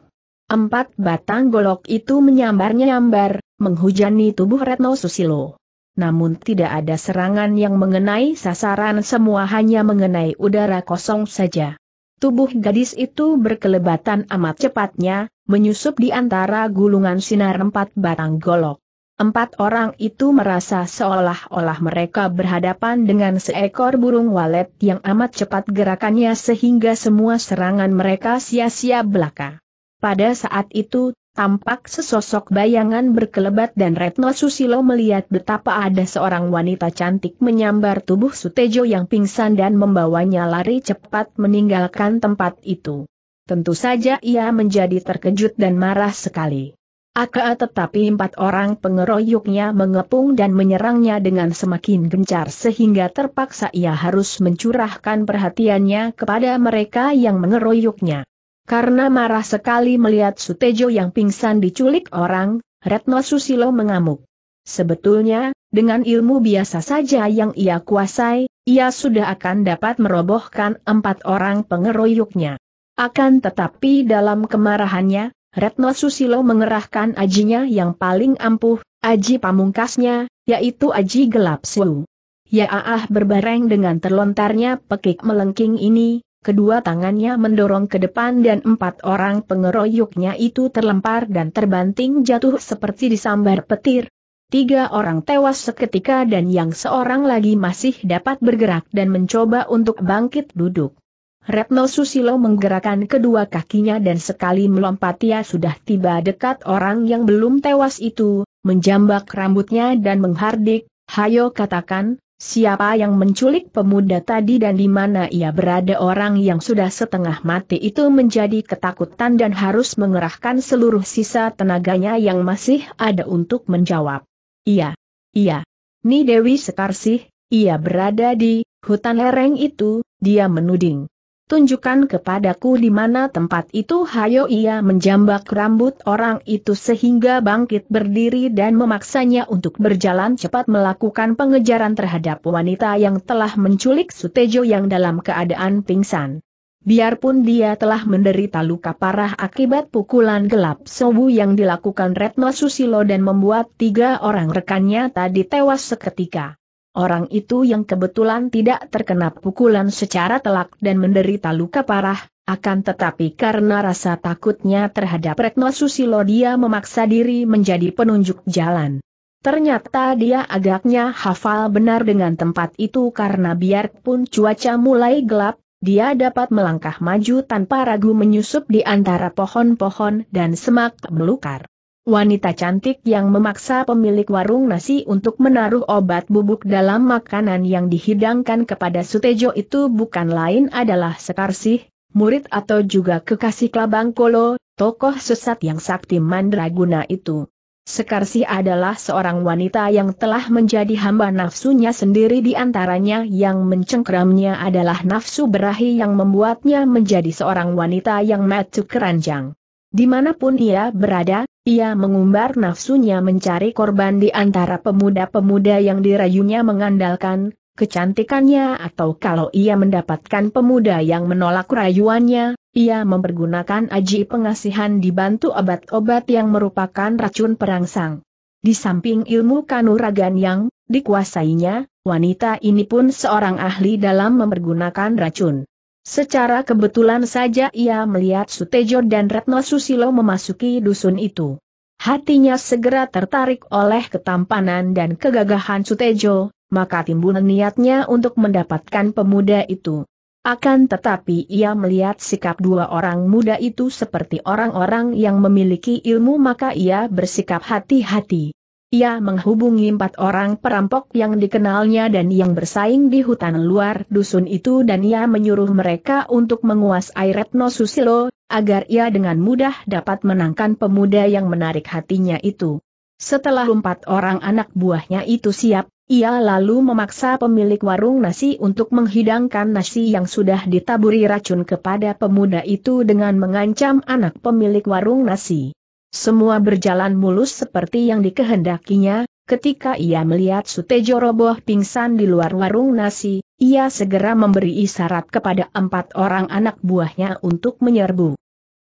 Empat batang golok itu menyambar-nyambar, menghujani tubuh Retno Susilo. Namun tidak ada serangan yang mengenai sasaran semua hanya mengenai udara kosong saja. Tubuh gadis itu berkelebatan amat cepatnya, menyusup di antara gulungan sinar empat batang golok. Empat orang itu merasa seolah-olah mereka berhadapan dengan seekor burung walet yang amat cepat gerakannya sehingga semua serangan mereka sia-sia belaka. Pada saat itu, tampak sesosok bayangan berkelebat dan Retno Susilo melihat betapa ada seorang wanita cantik menyambar tubuh Sutejo yang pingsan dan membawanya lari cepat meninggalkan tempat itu. Tentu saja ia menjadi terkejut dan marah sekali. Aka tetapi empat orang pengeroyoknya mengepung dan menyerangnya dengan semakin gencar sehingga terpaksa ia harus mencurahkan perhatiannya kepada mereka yang mengeroyoknya. Karena marah sekali melihat Sutejo yang pingsan diculik orang, Retno Susilo mengamuk. Sebetulnya, dengan ilmu biasa saja yang ia kuasai, ia sudah akan dapat merobohkan empat orang pengeroyoknya. Akan tetapi dalam kemarahannya, Retno Susilo mengerahkan ajinya yang paling ampuh, aji pamungkasnya, yaitu aji gelap selu. Yaah-ah berbareng dengan terlontarnya pekik melengking ini, kedua tangannya mendorong ke depan dan empat orang pengeroyoknya itu terlempar dan terbanting jatuh seperti disambar petir. Tiga orang tewas seketika dan yang seorang lagi masih dapat bergerak dan mencoba untuk bangkit duduk. Retno Susilo menggerakkan kedua kakinya dan sekali melompat ia sudah tiba dekat orang yang belum tewas itu, menjambak rambutnya dan menghardik, hayo katakan, siapa yang menculik pemuda tadi dan di mana ia berada orang yang sudah setengah mati itu menjadi ketakutan dan harus mengerahkan seluruh sisa tenaganya yang masih ada untuk menjawab. Iya, iya, Ni Dewi Sekarsih, ia berada di hutan lereng itu, dia menuding tunjukkan kepadaku di mana tempat itu. Hayo ia menjambak rambut orang itu sehingga bangkit berdiri dan memaksanya untuk berjalan cepat melakukan pengejaran terhadap wanita yang telah menculik Sutejo yang dalam keadaan pingsan. Biarpun dia telah menderita luka parah akibat pukulan gelap Sobu yang dilakukan Retno Susilo dan membuat tiga orang rekannya tadi tewas seketika orang itu yang kebetulan tidak terkena pukulan secara telak dan menderita luka parah, akan tetapi karena rasa takutnya terhadap Retno Susilo dia memaksa diri menjadi penunjuk jalan. Ternyata dia agaknya hafal benar dengan tempat itu karena biarpun cuaca mulai gelap, dia dapat melangkah maju tanpa ragu menyusup di antara pohon-pohon dan semak belukar wanita cantik yang memaksa pemilik warung nasi untuk menaruh obat bubuk dalam makanan yang dihidangkan kepada Sutejo itu bukan lain adalah Sekarsih, murid atau juga kekasih Klabang Kolo, tokoh sesat yang sakti mandraguna itu. Sekarsih adalah seorang wanita yang telah menjadi hamba nafsunya sendiri di antaranya yang mencengkramnya adalah nafsu berahi yang membuatnya menjadi seorang wanita yang matu keranjang. Dimanapun ia berada, ia mengumbar nafsunya mencari korban di antara pemuda-pemuda yang dirayunya mengandalkan kecantikannya atau kalau ia mendapatkan pemuda yang menolak rayuannya, ia mempergunakan aji pengasihan dibantu obat-obat yang merupakan racun perangsang. Di samping ilmu kanuragan yang dikuasainya, wanita ini pun seorang ahli dalam mempergunakan racun. Secara kebetulan saja ia melihat Sutejo dan Retno Susilo memasuki dusun itu. Hatinya segera tertarik oleh ketampanan dan kegagahan Sutejo, maka timbul niatnya untuk mendapatkan pemuda itu. Akan tetapi ia melihat sikap dua orang muda itu seperti orang-orang yang memiliki ilmu maka ia bersikap hati-hati. Ia menghubungi empat orang perampok yang dikenalnya dan yang bersaing di hutan luar dusun itu dan ia menyuruh mereka untuk menguasai Retno Susilo, agar ia dengan mudah dapat menangkan pemuda yang menarik hatinya itu. Setelah empat orang anak buahnya itu siap, ia lalu memaksa pemilik warung nasi untuk menghidangkan nasi yang sudah ditaburi racun kepada pemuda itu dengan mengancam anak pemilik warung nasi. Semua berjalan mulus seperti yang dikehendakinya, ketika ia melihat Sutejo roboh pingsan di luar warung nasi, ia segera memberi isyarat kepada empat orang anak buahnya untuk menyerbu.